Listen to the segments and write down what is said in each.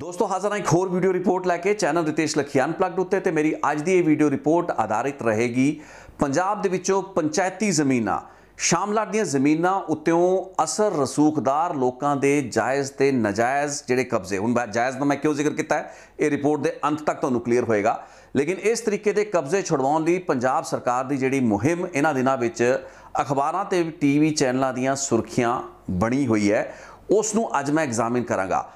ਦੋਸਤੋ ਹਾਜ਼ਰ ਹਾਂ ਇੱਕ ਹੋਰ ਵੀਡੀਓ ਰਿਪੋਰਟ ਲੈ ਕੇ ਚੈਨਲ ਰਿਤੇਸ਼ ਲਖੀ ਪਲੱਗਡ ਉੱਤੇ ਤੇ ਮੇਰੀ ਅੱਜ ਦੀ ਇਹ ਵੀਡੀਓ ਰਿਪੋਰਟ ਆਧਾਰਿਤ ਰਹੇਗੀ ਪੰਜਾਬ ਦੇ ਵਿੱਚੋਂ ਪੰਚਾਇਤੀ ਜ਼ਮੀਨਾਂ ਸ਼ਾਮਲਾਟ ਦੀਆਂ ਜ਼ਮੀਨਾਂ ਉੱਤੇੋਂ ਅਸਰ ਰਸੂਖਦਾਰ ਲੋਕਾਂ ਦੇ ਜਾਇਜ਼ ਤੇ ਨਜਾਇਜ਼ ਜਿਹੜੇ ਕਬਜ਼ੇ ਹੁਣ ਜਾਇਜ਼ ਦਾ ਮੈਂ ਕਿਉਂ ਜ਼ਿਕਰ ਕੀਤਾ ਹੈ ਇਹ ਰਿਪੋਰਟ ਦੇ ਅੰਤ ਤੱਕ ਤੁਹਾਨੂੰ ਕਲੀਅਰ ਹੋਏਗਾ ਲੇਕਿਨ ਇਸ ਤਰੀਕੇ ਦੇ ਕਬਜ਼ੇ ਛੁਡਵਾਉਣ ਲਈ ਪੰਜਾਬ ਸਰਕਾਰ ਦੀ ਜਿਹੜੀ ਮੁਹਿੰਮ ਇਹਨਾਂ ਦਿਨਾਂ ਵਿੱਚ ਅਖਬਾਰਾਂ ਤੇ ਟੀਵੀ ਚੈਨਲਾਂ ਦੀਆਂ ਸੁਰਖੀਆਂ ਬਣੀ ਹੋਈ ਹੈ ਉਸ ਨੂੰ ਅੱਜ ਮੈਂ ਐਗਜ਼ਾਮਿਨ ਕਰਾਂਗਾ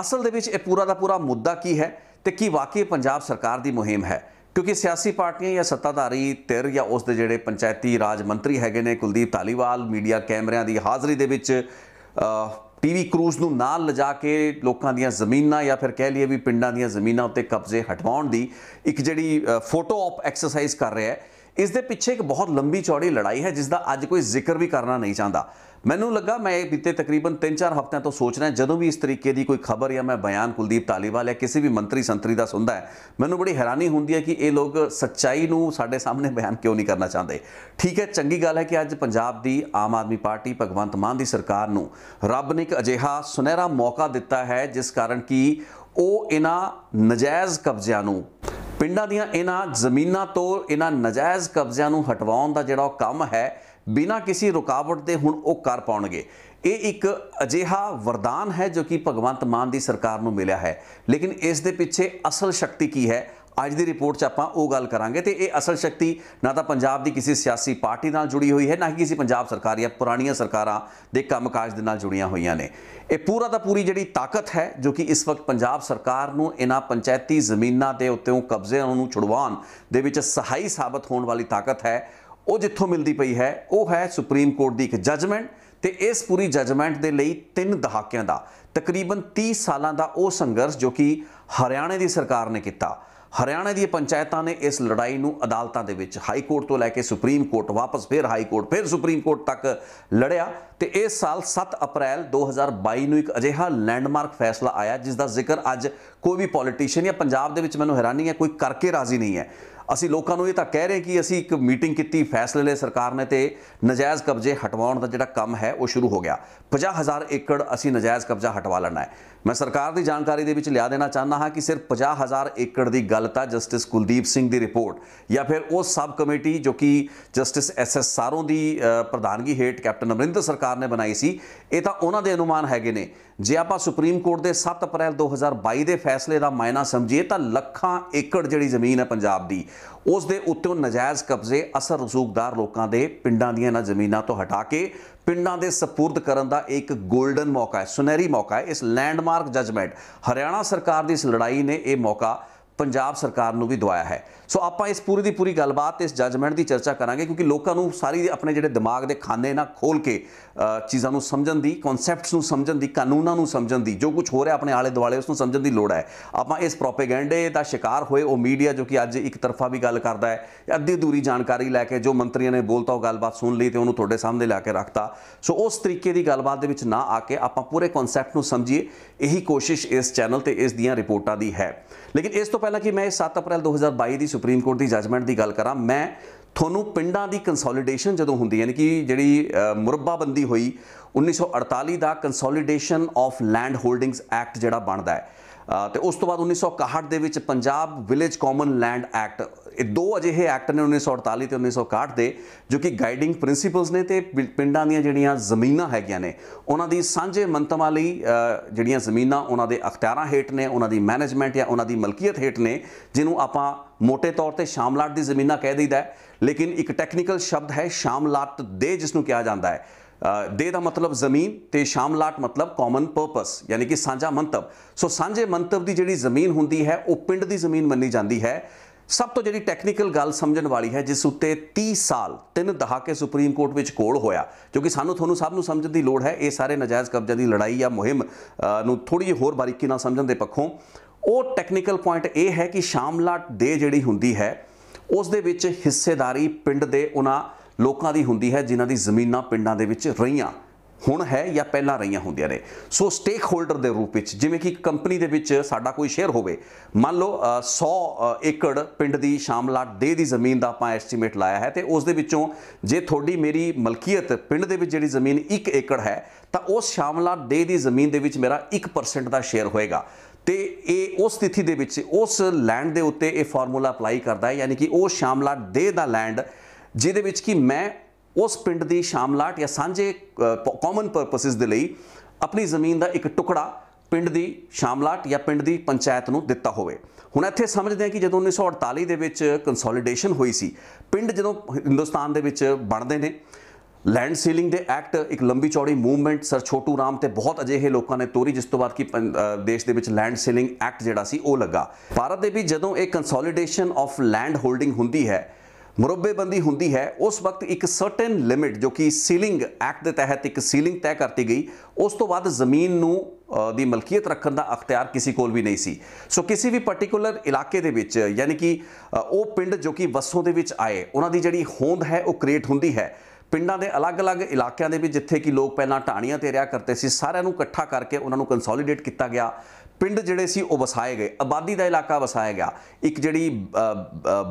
ਅਸਲ ਦੇ ਵਿੱਚ ਇਹ ਪੂਰਾ ਦਾ ਪੂਰਾ ਮੁੱਦਾ ਕੀ ਹੈ ਤੇ ਕੀ ਵਾਕਈ ਪੰਜਾਬ ਸਰਕਾਰ ਦੀ ਮੁਹਿੰਮ ਹੈ ਕਿਉਂਕਿ ਸਿਆਸੀ ਪਾਰਟੀਆਂ ਜਾਂ ਸੱਤਾਧਾਰੀ ਧਿਰ ਜਾਂ ਉਸ ਦੇ ਜਿਹੜੇ ਪੰਚਾਇਤੀ ਰਾਜ ਮੰਤਰੀ ਹੈਗੇ ਨੇ ਕੁਲਦੀਪ ਢਾਲੀਵਾਲ ਮੀਡੀਆ ਕੈਮਰਿਆਂ ਦੀ ਹਾਜ਼ਰੀ ਦੇ ਵਿੱਚ ਟੀਵੀ ਕਰੂਜ਼ ਨੂੰ ਨਾਲ ਲਿਜਾ ਕੇ ਲੋਕਾਂ ਦੀਆਂ ਜ਼ਮੀਨਾਂ ਜਾਂ ਫਿਰ ਕਹਿ ਲਈਏ ਵੀ ਪਿੰਡਾਂ ਦੀਆਂ ਜ਼ਮੀਨਾਂ ਉੱਤੇ ਕਬਜ਼ੇ ਹਟਵਾਉਣ ਦੀ ਇੱਕ ਜਿਹੜੀ ਫੋਟੋ ਆਪ ਐਕਸਰਸਾਈਜ਼ ਕਰ ਰਿਹਾ ਹੈ ਇਸ ਦੇ ਪਿੱਛੇ ਇੱਕ ਬਹੁਤ ਲੰਬੀ ਚੌੜੀ ਲੜਾਈ ਹੈ ਜਿਸ ਦਾ ਅੱਜ ਕੋਈ ਜ਼ਿਕਰ ਵੀ ਕਰਨਾ ਨਹੀਂ ਚਾਹੁੰਦਾ ਮੈਨੂੰ ਲੱਗਾ ਮੈਂ ਇਹ ਬੀਤੇ ਤਕਰੀਬਨ 3-4 ਹਫ਼ਤਿਆਂ ਤੋਂ ਸੋਚ ਰਿਹਾ ਜਦੋਂ ਵੀ ਇਸ ਤਰੀਕੇ ਦੀ ਕੋਈ ਖਬਰ ਜਾਂ ਮੈਂ ਬਿਆਨ ਕੁਲਦੀਪ ਤਾਲੀਵਾਲ ਜਾਂ ਕਿਸੇ ਵੀ ਮੰਤਰੀ ਸੰਤਰੀ ਦਾ ਸੁਣਦਾ ਹੈ ਮੈਨੂੰ ਬੜੀ ਹੈਰਾਨੀ ਹੁੰਦੀ ਹੈ ਕਿ ਇਹ ਲੋਕ ਸੱਚਾਈ ਨੂੰ ਸਾਡੇ ਸਾਹਮਣੇ ਬਿਆਨ ਕਿਉਂ ਨਹੀਂ ਕਰਨਾ ਚਾਹੁੰਦੇ ਠੀਕ ਹੈ ਚੰਗੀ ਗੱਲ ਹੈ ਕਿ ਅੱਜ ਪੰਜਾਬ ਦੀ ਆਮ ਆਦਮੀ ਪਾਰਟੀ ਭਗਵੰਤ ਮਾਨ ਦੀ ਸਰਕਾਰ ਨੂੰ ਰੱਬ ਨੇ ਇੱਕ ਅਜਿਹਾ ਸੁਨਹਿਰਾ ਮੌਕਾ ਦਿੱਤਾ ਹੈ ਜਿਸ ਕਾਰਨ ਕਿ ਉਹ ਇਹਨਾਂ ਨਜਾਇਜ਼ ਕਬਜ਼ਿਆਂ ਨੂੰ ਪਿੰਡਾਂ ਦੀਆਂ ਇਹਨਾਂ ਜ਼ਮੀਨਾਂ ਤੋਂ ਇਹਨਾਂ ਨਜਾਇਜ਼ ਕਬਜ਼ਿਆਂ ਨੂੰ ਹਟਵਾਉਣ ਦਾ ਜਿਹੜਾ ਉਹ ਕੰਮ ਹੈ ਬਿਨਾ ਕਿਸੇ ਰੁਕਾਵਟ ਦੇ ਹੁਣ ਉਹ ਕਰ ਪਾਉਣਗੇ ਇਹ ਇੱਕ ਅਜਿਹਾ ਵਰਦਾਨ ਹੈ ਜੋ ਕਿ ਭਗਵੰਤ ਮਾਨ ਦੀ ਸਰਕਾਰ ਨੂੰ ਮਿਲਿਆ ਹੈ ਲੇਕਿਨ ਇਸ ਦੇ ਪਿੱਛੇ ਅਸਲ ਸ਼ਕਤੀ ਕੀ ਹੈ ਅੱਜ ਦੀ ਰਿਪੋਰਟ 'ਚ ਆਪਾਂ ਉਹ ਗੱਲ ਕਰਾਂਗੇ ਤੇ ਇਹ ਅਸਲ ਸ਼ਕਤੀ ਨਾ ਤਾਂ ਪੰਜਾਬ ਦੀ ਕਿਸੇ ਸਿਆਸੀ ਪਾਰਟੀ ਨਾਲ ਜੁੜੀ ਹੋਈ ਹੈ ਨਾ ਹੀ ਕਿਸੇ ਪੰਜਾਬ ਸਰਕਾਰ ਜਾਂ ਪੁਰਾਣੀਆਂ ਸਰਕਾਰਾਂ ਦੇ ਕੰਮਕਾਜ ਦੇ ਨਾਲ ਜੁੜੀਆਂ ਹੋਈਆਂ ਨੇ ਇਹ ਪੂਰਾ ਦਾ ਪੂਰੀ ਜਿਹੜੀ ਤਾਕਤ ਹੈ ਜੋ ਕਿ ਇਸ ਵਕਤ ਪੰਜਾਬ ਸਰਕਾਰ ਨੂੰ ਇਹਨਾਂ ਪੰਚਾਇਤੀ ਜ਼ਮੀਨਾਂ ਦੇ ਉੱਤੇ ਕਬਜ਼ੇ ਨੂੰ ਛੁਡਵਾਉਣ ਦੇ ਵਿੱਚ ਸਹਾਈ ਸਾਬਤ ਹੋਣ ਵਾਲੀ ਤਾਕਤ ਹੈ ਉਹ ਜਿੱਥੋਂ ਮਿਲਦੀ ਪਈ ਹੈ ਉਹ ਹੈ ਸੁਪਰੀਮ ਕੋਰਟ ਦੀ ਇੱਕ ਜੱਜਮੈਂਟ ਤੇ ਇਸ ਪੂਰੀ ਜੱਜਮੈਂਟ ਦੇ ਲਈ ਤਿੰਨ ਦਹਾਕਿਆਂ ਦਾ ਤਕਰੀਬਨ 30 ਸਾਲਾਂ ਦਾ ਉਹ ਸੰਘਰਸ਼ ਜੋ ਕਿ ਹਰਿਆਣਾ ਦੀ ਸਰਕਾਰ ਨੇ ਕੀਤਾ ਹਰਿਆਣਾ ਦੀਆਂ ਪੰਚਾਇਤਾਂ ਨੇ ਇਸ ਲੜਾਈ ਨੂੰ ਅਦਾਲਤਾਂ ਦੇ ਵਿੱਚ ਹਾਈ ਕੋਰਟ ਤੋਂ ਲੈ ਕੇ ਸੁਪਰੀਮ ਕੋਰਟ ਵਾਪਸ ਫਿਰ ਹਾਈ ਕੋਰਟ ਫਿਰ ਸੁਪਰੀਮ ਕੋਰਟ ਤੱਕ ਲੜਿਆ ਤੇ ਇਸ ਸਾਲ 7 ਅਪ੍ਰੈਲ 2022 ਨੂੰ ਇੱਕ ਅਜਿਹਾ ਲੈਂਡਮਾਰਕ ਫੈਸਲਾ ਆਇਆ ਜਿਸ ਦਾ ਜ਼ਿਕਰ ਅੱਜ ਕੋਈ ਵੀ ਪੋਲੀਟੀਸ਼ੀਅਨ ਜਾਂ ਪੰਜਾਬ ਦੇ ਵਿੱਚ ਮੈਨੂੰ ਹੈਰਾਨੀ ਹੈ ਕੋਈ ਕਰਕੇ ਰਾਜ਼ੀ ਨਹੀਂ ਹੈ ਅਸੀਂ ਲੋਕਾਂ ਨੂੰ ਇਹ ਤਾਂ ਕਹਿ ਰਹੇ ਕਿ ਅਸੀਂ ਇੱਕ ਮੀਟਿੰਗ ਕੀਤੀ ਫੈਸਲੇ ਲਏ ਸਰਕਾਰ ਨੇ ਤੇ ਨਜਾਇਜ਼ ਕਬਜ਼ੇ ਹਟਵਾਉਣ ਦਾ ਜਿਹੜਾ ਕੰਮ ਹੈ ਉਹ ਸ਼ੁਰੂ ਹੋ ਗਿਆ 50000 ਏਕੜ ਅਸੀਂ ਨਜਾਇਜ਼ ਕਬਜ਼ਾ ਹਟਵਾ ਲੈਣਾ ਹੈ ਮੈਂ ਸਰਕਾਰ ਦੀ ਜਾਣਕਾਰੀ ਦੇ ਵਿੱਚ ਲਿਆ ਦੇਣਾ ਚਾਹੁੰਦਾ ਹਾਂ ਕਿ ਸਿਰਫ 50000 ਏਕੜ ਦੀ ਗੱਲ ਤਾਂ ਜਸਟਿਸ ਕੁਲਦੀਪ ਸਿੰਘ ਦੀ ਰਿਪੋਰਟ ਜਾਂ ਫਿਰ ਉਹ ਸਬ ਕਮੇਟੀ ਜੋ ਕਿ ਜਸਟਿਸ ਐਸ ਐਸ ਸਾਰੋਂ ਦੀ ਪ੍ਰਧਾਨਗੀ ਹੇਠ ਕੈਪਟਨ ਅਮਰਿੰਦਰ ਸਰਕਾਰ ਨੇ ਬਣਾਈ ਸੀ ਇਹ ਤਾਂ ਉਹਨਾਂ ਦੇ ਅਨੁਮਾਨ ਹੈਗੇ ਨੇ ਜੇ ਆਪਾਂ ਸੁਪਰੀਮ ਕੋਰਟ ਦੇ 7 ਅਪ੍ਰੈਲ 2022 ਦੇ ਫੈਸਲੇ ਦਾ ਮਾਇਨਾ ਸਮਝੀਏ ਤਾਂ ਲੱਖਾਂ ਏਕੜ ਜਿਹੜੀ ਜ਼ਮੀਨ ਹੈ ਪੰਜਾਬ ਦੀ ਉਸ ਦੇ ਉੱਤੇ ਨਜਾਇਜ਼ ਕਬਜ਼ੇ ਅਸਰ ਰਸੂਖਦਾਰ ਲੋਕਾਂ ਦੇ ਪਿੰਡਾਂ ਦੀਆਂ ਨਾ ਜ਼ਮੀਨਾਂ ਤੋਂ ਹਟਾ ਕੇ ਪਿੰਡਾਂ ਦੇ ਸਪੁਰਦ ਕਰਨ ਦਾ ਇੱਕ 골ਡਨ ਮੌਕਾ ਹੈ ਸੁਨਹਿਰੀ ਮੌਕਾ ਹੈ ਇਸ ਲੈਂਡਮਾਰਕ ਜਜਮੈਂਟ ਹਰਿਆਣਾ ਸਰਕਾਰ ਦੀ ਇਸ ਲੜਾਈ ਨੇ ਇਹ ਮੌਕਾ ਪੰਜਾਬ ਸਰਕਾਰ ਨੂੰ ਵੀ ਦਵਾਇਆ ਹੈ ਸੋ ਆਪਾਂ ਇਸ ਪੂਰੀ ਦੀ ਪੂਰੀ ਗੱਲਬਾਤ ਤੇ ਇਸ ਜੱਜਮੈਂਟ ਦੀ ਚਰਚਾ ਕਰਾਂਗੇ ਕਿਉਂਕਿ ਲੋਕਾਂ ਨੂੰ ਸਾਰੀ ਆਪਣੇ ਜਿਹੜੇ ਦਿਮਾਗ ਦੇ ਖਾਨੇ ਨਾ ਖੋਲ ਕੇ ਚੀਜ਼ਾਂ ਨੂੰ ਸਮਝਣ ਦੀ ਕਨਸੈਪਟਸ ਨੂੰ ਸਮਝਣ ਦੀ ਕਾਨੂੰਨਾਂ ਨੂੰ ਸਮਝਣ ਦੀ ਜੋ ਕੁਝ ਹੋ ਰਿਹਾ ਆਪਣੇ ਆਲੇ ਦੁਆਲੇ ਉਸ ਨੂੰ ਸਮਝਣ ਦੀ ਲੋੜ ਹੈ ਆਪਾਂ ਇਸ ਪ੍ਰੋਪਾਗੈਂਡੇ ਦਾ ਸ਼ਿਕਾਰ ਹੋਏ ਉਹ ਮੀਡੀਆ ਜੋ ਕਿ ਅੱਜ ਇੱਕ ਤਰਫਾ ਵੀ ਗੱਲ ਕਰਦਾ ਹੈ ਅੱਧੀ ਦੂਰੀ ਜਾਣਕਾਰੀ ਲੈ ਕੇ ਜੋ ਮੰਤਰੀਆਂ ਨੇ ਬੋਲਤਾ ਉਹ ਗੱਲਬਾਤ ਸੁਣ ਲਈ ਤੇ ਉਹਨੂੰ ਤੁਹਾਡੇ ਸਾਹਮਣੇ ਲਿਆ ਕੇ ਰੱਖਤਾ ਸੋ ਉਸ ਤਰੀਕੇ ਦੀ ਗੱਲਬਾਤ ਦੇ ਵਿੱਚ ਨਾ ਆ ਕੇ ਆਪਾਂ ਪੂਰੇ ਕਨਸੈਪਟ ਨੂੰ ਸਮਝੀਏ ਇਹੀ ਕੋਸ਼ਿਸ਼ ਇਸ ਚੈਨਲ ਤੇ ਇਸ ਦੀਆਂ ਰਿਪੋਰਟਾਂ ਦੀ ਹੈ ਲੇਕਿਨ ਇਸ ਤੋਂ ਪਹਿਲਾਂ ਕਿ ਮੈਂ 7 ਅਪ੍ਰੈਲ 2022 ਦੀ ਸੁਪਰੀਮ ਕੋਰਟ ਦੀ ਜੱਜਮੈਂਟ ਦੀ ਗੱਲ ਕਰਾਂ ਮੈਂ ਤੁਹਾਨੂੰ ਪਿੰਡਾਂ ਦੀ ਕੰਸੋਲੀਡੇਸ਼ਨ ਜਦੋਂ ਹੁੰਦੀ ਹੈ ਕਿ ਜਿਹੜੀ ਮੁਰੱਬਾਬੰਦੀ ਹੋਈ 1948 ਦਾ consolidation of land holdings act ਜਿਹੜਾ ਬਣਦਾ ਹੈ ਤੇ ਉਸ ਤੋਂ ਬਾਅਦ 1961 ਦੇ ਵਿੱਚ Punjab village common land act ਇਹ ਦੋ ਅਜਿਹੇ ਐਕਟ ਨੇ 1948 ਤੇ 1961 ਦੇ ਜੋ ਕਿ ਗਾਈਡਿੰਗ ਪ੍ਰਿੰਸੀਪਲਸ ਨੇ ਤੇ ਪਿੰਡਾਂ ਦੀਆਂ ਜਿਹੜੀਆਂ ਜ਼ਮੀਨਾਂ ਹੈਗੀਆਂ ਨੇ ਉਹਨਾਂ ਦੀ ਸਾਂਝੇ ਮੰਤਵਾਂ ਲਈ ਜਿਹੜੀਆਂ ਜ਼ਮੀਨਾਂ ਉਹਨਾਂ ਦੇ ਅਖਤਿਆਰਾਂ ਹੇਠ ਨੇ ਉਹਨਾਂ ਦੀ ਮੈਨੇਜਮੈਂਟ ਜਾਂ ਉਹਨਾਂ ਦੀ ਮਲਕੀਅਤ ਹੇਠ ਨੇ ਜਿਹਨੂੰ ਆਪਾਂ ਮੋٹے ਤੌਰ ਤੇ ਸ਼ਾਮਲਾਟ ਦੀ ਜ਼ਮੀਨਾਂ ਕਹਿ ਦਈਦਾ ਲੇਕਿਨ ਇੱਕ ਟੈਕਨੀਕਲ ਸ਼ਬਦ ਹੈ ਸ਼ਾਮਲਾਟ ਦੇ ਜਿਸ ਨੂੰ ਕਿਹਾ ਜਾਂਦਾ ਹੈ ਦੇ ਦਾ ਮਤਲਬ ਜ਼ਮੀਨ ਤੇ ਸ਼ਾਮਲਾਟ ਮਤਲਬ ਕਾਮਨ ਪਰਪਸ ਯਾਨੀ ਕਿ ਸਾਂਝਾ ਮੰਤਵ ਸੋ ਸਾਂਝੇ ਮੰਤਵ ਦੀ ਜਿਹੜੀ ਜ਼ਮੀਨ ਹੁੰਦੀ ਹੈ ਉਹ ਪਿੰਡ ਦੀ ਜ਼ਮੀਨ ਮੰਨੀ ਜਾਂਦੀ ਹੈ ਸਭ ਤੋਂ ਜਿਹੜੀ ਟੈਕਨੀਕਲ ਗੱਲ ਸਮਝਣ ਵਾਲੀ ਹੈ ਜਿਸ ਉੱਤੇ 30 ਸਾਲ ਤਿੰਨ ਦਹਾਕੇ ਸੁਪਰੀਮ ਕੋਰਟ ਵਿੱਚ ਕੋਲ ਹੋਇਆ ਕਿਉਂਕਿ ਸਾਨੂੰ ਤੁਹਾਨੂੰ ਸਭ ਨੂੰ ਸਮਝਣ ਦੀ ਲੋੜ ਹੈ ਇਹ ਸਾਰੇ ਨਜਾਇਜ਼ ਕਬਜ਼ਾ ਦੀ ਲੜਾਈ ਜਾਂ ਮੁਹਿੰਮ ਨੂੰ ਥੋੜੀ ਜਿਹੀ ਹੋਰ ਬਾਰੀਕੀ ਨਾਲ ਸਮਝਣ ਦੇ ਪੱਖੋਂ ਉਹ ਟੈਕਨੀਕਲ ਪੁਆਇੰਟ ਇਹ ਹੈ ਕਿ ਸ਼ਾਮਲਾਟ ਦੇ ਜਿਹੜੀ ਹੁੰਦੀ ਹੈ ਉਸ ਦੇ ਵਿੱਚ ਹਿੱਸੇਦਾਰੀ ਪਿੰਡ ਦੇ ਉਹਨਾਂ ਲੋਕਾਂ ਦੀ ਹੁੰਦੀ ਹੈ ਜਿਨ੍ਹਾਂ ਦੀ ਜ਼ਮੀਨਾਂ ਪਿੰਡਾਂ ਦੇ ਵਿੱਚ ਰਹੀਆਂ ਹੁਣ ਹੈ ਜਾਂ ਪਹਿਲਾਂ ਰਹੀਆਂ ਹੁੰਦੀਆਂ ਨੇ ਸੋ ਸਟੇਕ ਹੋਲਡਰ ਦੇ ਰੂਪ ਵਿੱਚ ਜਿਵੇਂ ਕਿ ਕੰਪਨੀ ਦੇ ਵਿੱਚ ਸਾਡਾ ਕੋਈ ਸ਼ੇਅਰ ਹੋਵੇ ਮੰਨ ਲਓ 100 ਏਕੜ ਪਿੰਡ ਦੀ ਸ਼ਾਮਲਾਟ ਦੇ ਦੀ ਜ਼ਮੀਨ ਦਾ ਆਪਾਂ ਐਸਟੀਮੇਟ ਲਾਇਆ ਹੈ ਤੇ ਉਸ ਦੇ ਵਿੱਚੋਂ ਜੇ ਤੁਹਾਡੀ ਮੇਰੀ ਮਲਕੀਅਤ ਪਿੰਡ ਦੇ ਵਿੱਚ ਜਿਹੜੀ ਜ਼ਮੀਨ 1 ਏਕੜ ਹੈ ਤਾਂ ਉਸ ਸ਼ਾਮਲਾਟ ਦੇ ਦੀ ਜ਼ਮੀਨ ਦੇ ਵਿੱਚ ਮੇਰਾ 1% ਦਾ ਸ਼ੇਅਰ ਹੋਏਗਾ ਤੇ ਇਹ ਉਸ ਸਥਿਤੀ ਦੇ ਵਿੱਚ ਉਸ ਲੈਂਡ ਦੇ ਉੱਤੇ ਇਹ ਫਾਰਮੂਲਾ ਅਪਲਾਈ ਕਰਦਾ ਹੈ ਯਾਨੀ ਕਿ ਉਹ ਸ਼ਾਮਲਾਟ ਦੇ ਦਾ ਲੈਂਡ ਜਿਹਦੇ ਵਿੱਚ ਕਿ ਮੈਂ ਉਸ ਪਿੰਡ ਦੀ ਸ਼ਾਮਲਾਟ ਜਾਂ ਸਾਂਝੇ ਕਾਮਨ ਪਰਪਸਸ ਦੇ ਲਈ ਆਪਣੀ ਜ਼ਮੀਨ ਦਾ ਇੱਕ ਟੁਕੜਾ ਪਿੰਡ ਦੀ ਸ਼ਾਮਲਾਟ ਜਾਂ ਪਿੰਡ ਦੀ ਪੰਚਾਇਤ ਨੂੰ ਦਿੱਤਾ ਹੋਵੇ ਹੁਣ ਇੱਥੇ ਸਮਝਦੇ ਆ ਕਿ ਜਦੋਂ 1948 ਦੇ ਵਿੱਚ ਕੰਸੋਲੀਡੇਸ਼ਨ ਹੋਈ ਸੀ ਪਿੰਡ ਜਦੋਂ ਹਿੰਦੁਸਤਾਨ ਦੇ ਵਿੱਚ ਬਣਦੇ ਨੇ ਲੈਂਡ ਸੀਲਿੰਗ ਦੇ ਐਕਟ ਇੱਕ ਲੰਬੀ ਚੌੜੀ ਮੂਵਮੈਂਟ ਸਰ ਛੋਟੂ ਰਾਮ ਤੇ ਬਹੁਤ ਅਜਿਹੇ ਲੋਕਾਂ ਨੇ ਤੋਰੀ ਜਿਸ ਤੋਂ ਬਾਅਦ ਕਿ ਦੇਸ਼ ਦੇ ਵਿੱਚ ਲੈਂਡ ਸੀਲਿੰਗ ਐਕਟ ਜਿਹੜਾ ਸੀ ਉਹ ਲੱਗਾ ਭਾਰਤ ਦੇ ਵੀ ਜਦੋਂ ਇਹ ਕੰਸੋਲੀਡੇਸ਼ਨ ਆਫ ਲੈਂਡ ਹੋਲਡਿੰਗ ਹੁੰਦੀ ਹੈ ਮੁਰੱਬੇਬੰਦੀ ਹੁੰਦੀ ਹੈ ਉਸ ਵਕਤ ਇੱਕ ਸਰਟਨ ਲਿਮਿਟ ਜੋ ਕਿ ਸੀਲਿੰਗ ਐਕਟ ਦੇ ਤਹਿਤ ਇੱਕ ਸੀਲਿੰਗ ਤੈਅ ਕਰਤੀ ਗਈ ਉਸ ਤੋਂ ਬਾਅਦ ਜ਼ਮੀਨ ਨੂੰ ਦੀ ਮਲਕੀਅਤ ਰੱਖਣ ਦਾ ਅਖਤਿਆਰ ਕਿਸੇ ਕੋਲ ਵੀ ਨਹੀਂ ਸੀ ਸੋ ਕਿਸੇ ਵੀ ਪਾਰਟਿਕੂਲਰ ਇਲਾਕੇ ਦੇ ਵਿੱਚ ਯਾਨੀ ਕਿ ਉਹ ਪਿੰਡ ਜੋ ਕਿ ਵਸੋਂ ਦੇ ਵਿੱਚ ਆਏ ਉਹਨਾਂ ਦੀ ਜਿਹੜੀ ਹੋਂਦ ਹੈ ਉਹ ਕ੍ਰੀਏਟ ਹੁੰਦੀ ਹੈ ਪਿੰਡਾਂ ਦੇ ਅਲੱਗ-ਅਲੱਗ ਇਲਾਕਿਆਂ ਦੇ ਵਿੱਚ ਜਿੱਥੇ ਕਿ ਲੋਕ ਪਹਿਲਾਂ ਢਾਣੀਆਂ ਤੇ ਰਿਹਾ ਕਰਦੇ ਸੀ ਸਾਰਿਆਂ ਨੂੰ ਇਕੱਠਾ ਕਰਕੇ ਉਹਨਾਂ ਨੂੰ ਕੰਸੋਲੀਡੇਟ ਕੀਤਾ ਗਿਆ ਪਿੰਡ ਜਿਹੜੇ ਸੀ ਉਹ ਵਸਾਏ ਗਏ ਆਬਾਦੀ ਦਾ ਇਲਾਕਾ ਵਸਾਇਆ ਗਿਆ ਇੱਕ ਜਿਹੜੀ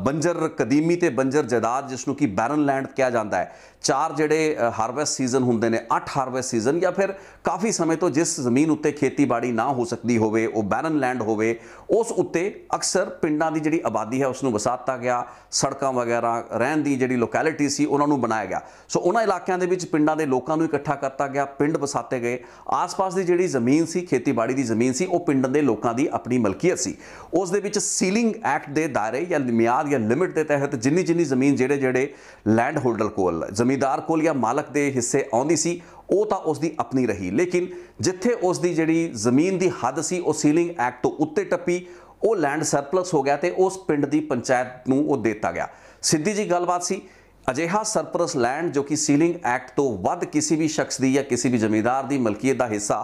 ਬੰਜਰ ਕਦੀਮੀ ਤੇ ਬੰਜਰ ਜਾਇਦਾਦ ਜਿਸ ਨੂੰ ਕਿ ਬੈਰਨ ਲੈਂਡ ਕਿਹਾ ਜਾਂਦਾ ਹੈ ਚਾਰ ਜਿਹੜੇ ਹਾਰਵੈਸਟ ਸੀਜ਼ਨ ਹੁੰਦੇ ਨੇ ਅੱਠ ਹਾਰਵੈਸਟ ਸੀਜ਼ਨ ਜਾਂ ਫਿਰ ਕਾਫੀ ਸਮੇਂ ਤੋਂ ਜਿਸ ਜ਼ਮੀਨ ਉੱਤੇ ਖੇਤੀਬਾੜੀ ਨਾ ਹੋ ਸਕਦੀ ਹੋਵੇ ਉਹ ਬੈਰਨ ਲੈਂਡ ਹੋਵੇ ਉਸ ਉੱਤੇ ਅਕਸਰ ਪਿੰਡਾਂ ਦੀ ਜਿਹੜੀ ਆਬਾਦੀ ਹੈ ਉਸ ਨੂੰ ਵਸਾਤਾ ਗਿਆ ਸੜਕਾਂ ਵਗੈਰਾ ਰਹਿਣ ਦੀ ਜਿਹੜੀ ਲੋਕੈਲਿਟੀ ਸੀ ਉਹਨਾਂ ਨੂੰ ਬਣਾਇਆ ਗਿਆ ਸੋ ਉਹਨਾਂ ਇਲਾਕਿਆਂ ਦੇ ਵਿੱਚ ਪਿੰਡਾਂ ਦੇ ਲੋਕਾਂ ਨੂੰ ਇਕੱਠਾ ਕਰਤਾ ਗਿਆ ਪਿੰਡ ਵਸਾਤੇ ਗਏ ਆਸ-ਪਾਸ ਦੀ ਜਿਹੜੀ ਜ਼ਮੀਨ ਸੀ ਖੇਤੀਬਾੜੀ ਦੀ ਜ਼ਮੀਨ ਸੀ ਉਹ ਪਿੰਡ ਦੇ ਲੋਕਾਂ ਦੀ ਆਪਣੀ ਮਲਕੀਅਤ ਸੀ ਉਸ ਦੇ ਵਿੱਚ ਸੀਲਿੰਗ ਐਕਟ ਦੇ ਦਾਇਰੇ ਜਾਂ ਮਿਆਦ ਜਾਂ ਲਿਮਿਟ ਦੇ ਤਹਿਤ ਜਿੰਨੀ ਜਿੰਨੀ ਜ਼ਮੀਨ ਜਿਹੜੇ ਜਿਹੜੇ ਲੈਂਡ ਹੋਲਡਰ ਕੋਲ ਜ਼ਮੀਦਾਰ ਕੋਲ ਜਾਂ ਮਾਲਕ ਦੇ ਹਿੱਸੇ ਆਉਂਦੀ ਸੀ ਉਹ ਤਾਂ ਉਸ ਦੀ ਆਪਣੀ ਰਹੀ ਲੇਕਿਨ ਜਿੱਥੇ ਉਸ ਦੀ ਜਿਹੜੀ ਜ਼ਮੀਨ ਦੀ ਹੱਦ ਸੀ ਉਹ ਸੀਲਿੰਗ ਐਕਟ ਤੋਂ ਉੱਤੇ ਟੱਪੀ ਉਹ ਲੈਂਡ ਸਰਪਲਸ ਹੋ ਗਿਆ ਤੇ ਉਸ ਪਿੰਡ ਦੀ ਪੰਚਾਇਤ ਨੂੰ ਉਹ ਦਿੱਤਾ ਗਿਆ ਸਿੱਧੀ ਜੀ ਗੱਲਬਾਤ ਸੀ ਅਜਿਹਾ ਸਰਪਲਸ ਲੈਂਡ ਜੋ ਕਿ ਸੀਲਿੰਗ ਐਕਟ ਤੋਂ ਵੱਧ ਕਿਸੇ ਵੀ ਸ਼ਖਸ ਦੀ ਜਾਂ ਕਿਸੇ ਵੀ ਜ਼ਮੀਂਦਾਰ ਦੀ ਮਲਕੀਅਤ ਦਾ ਹਿੱਸਾ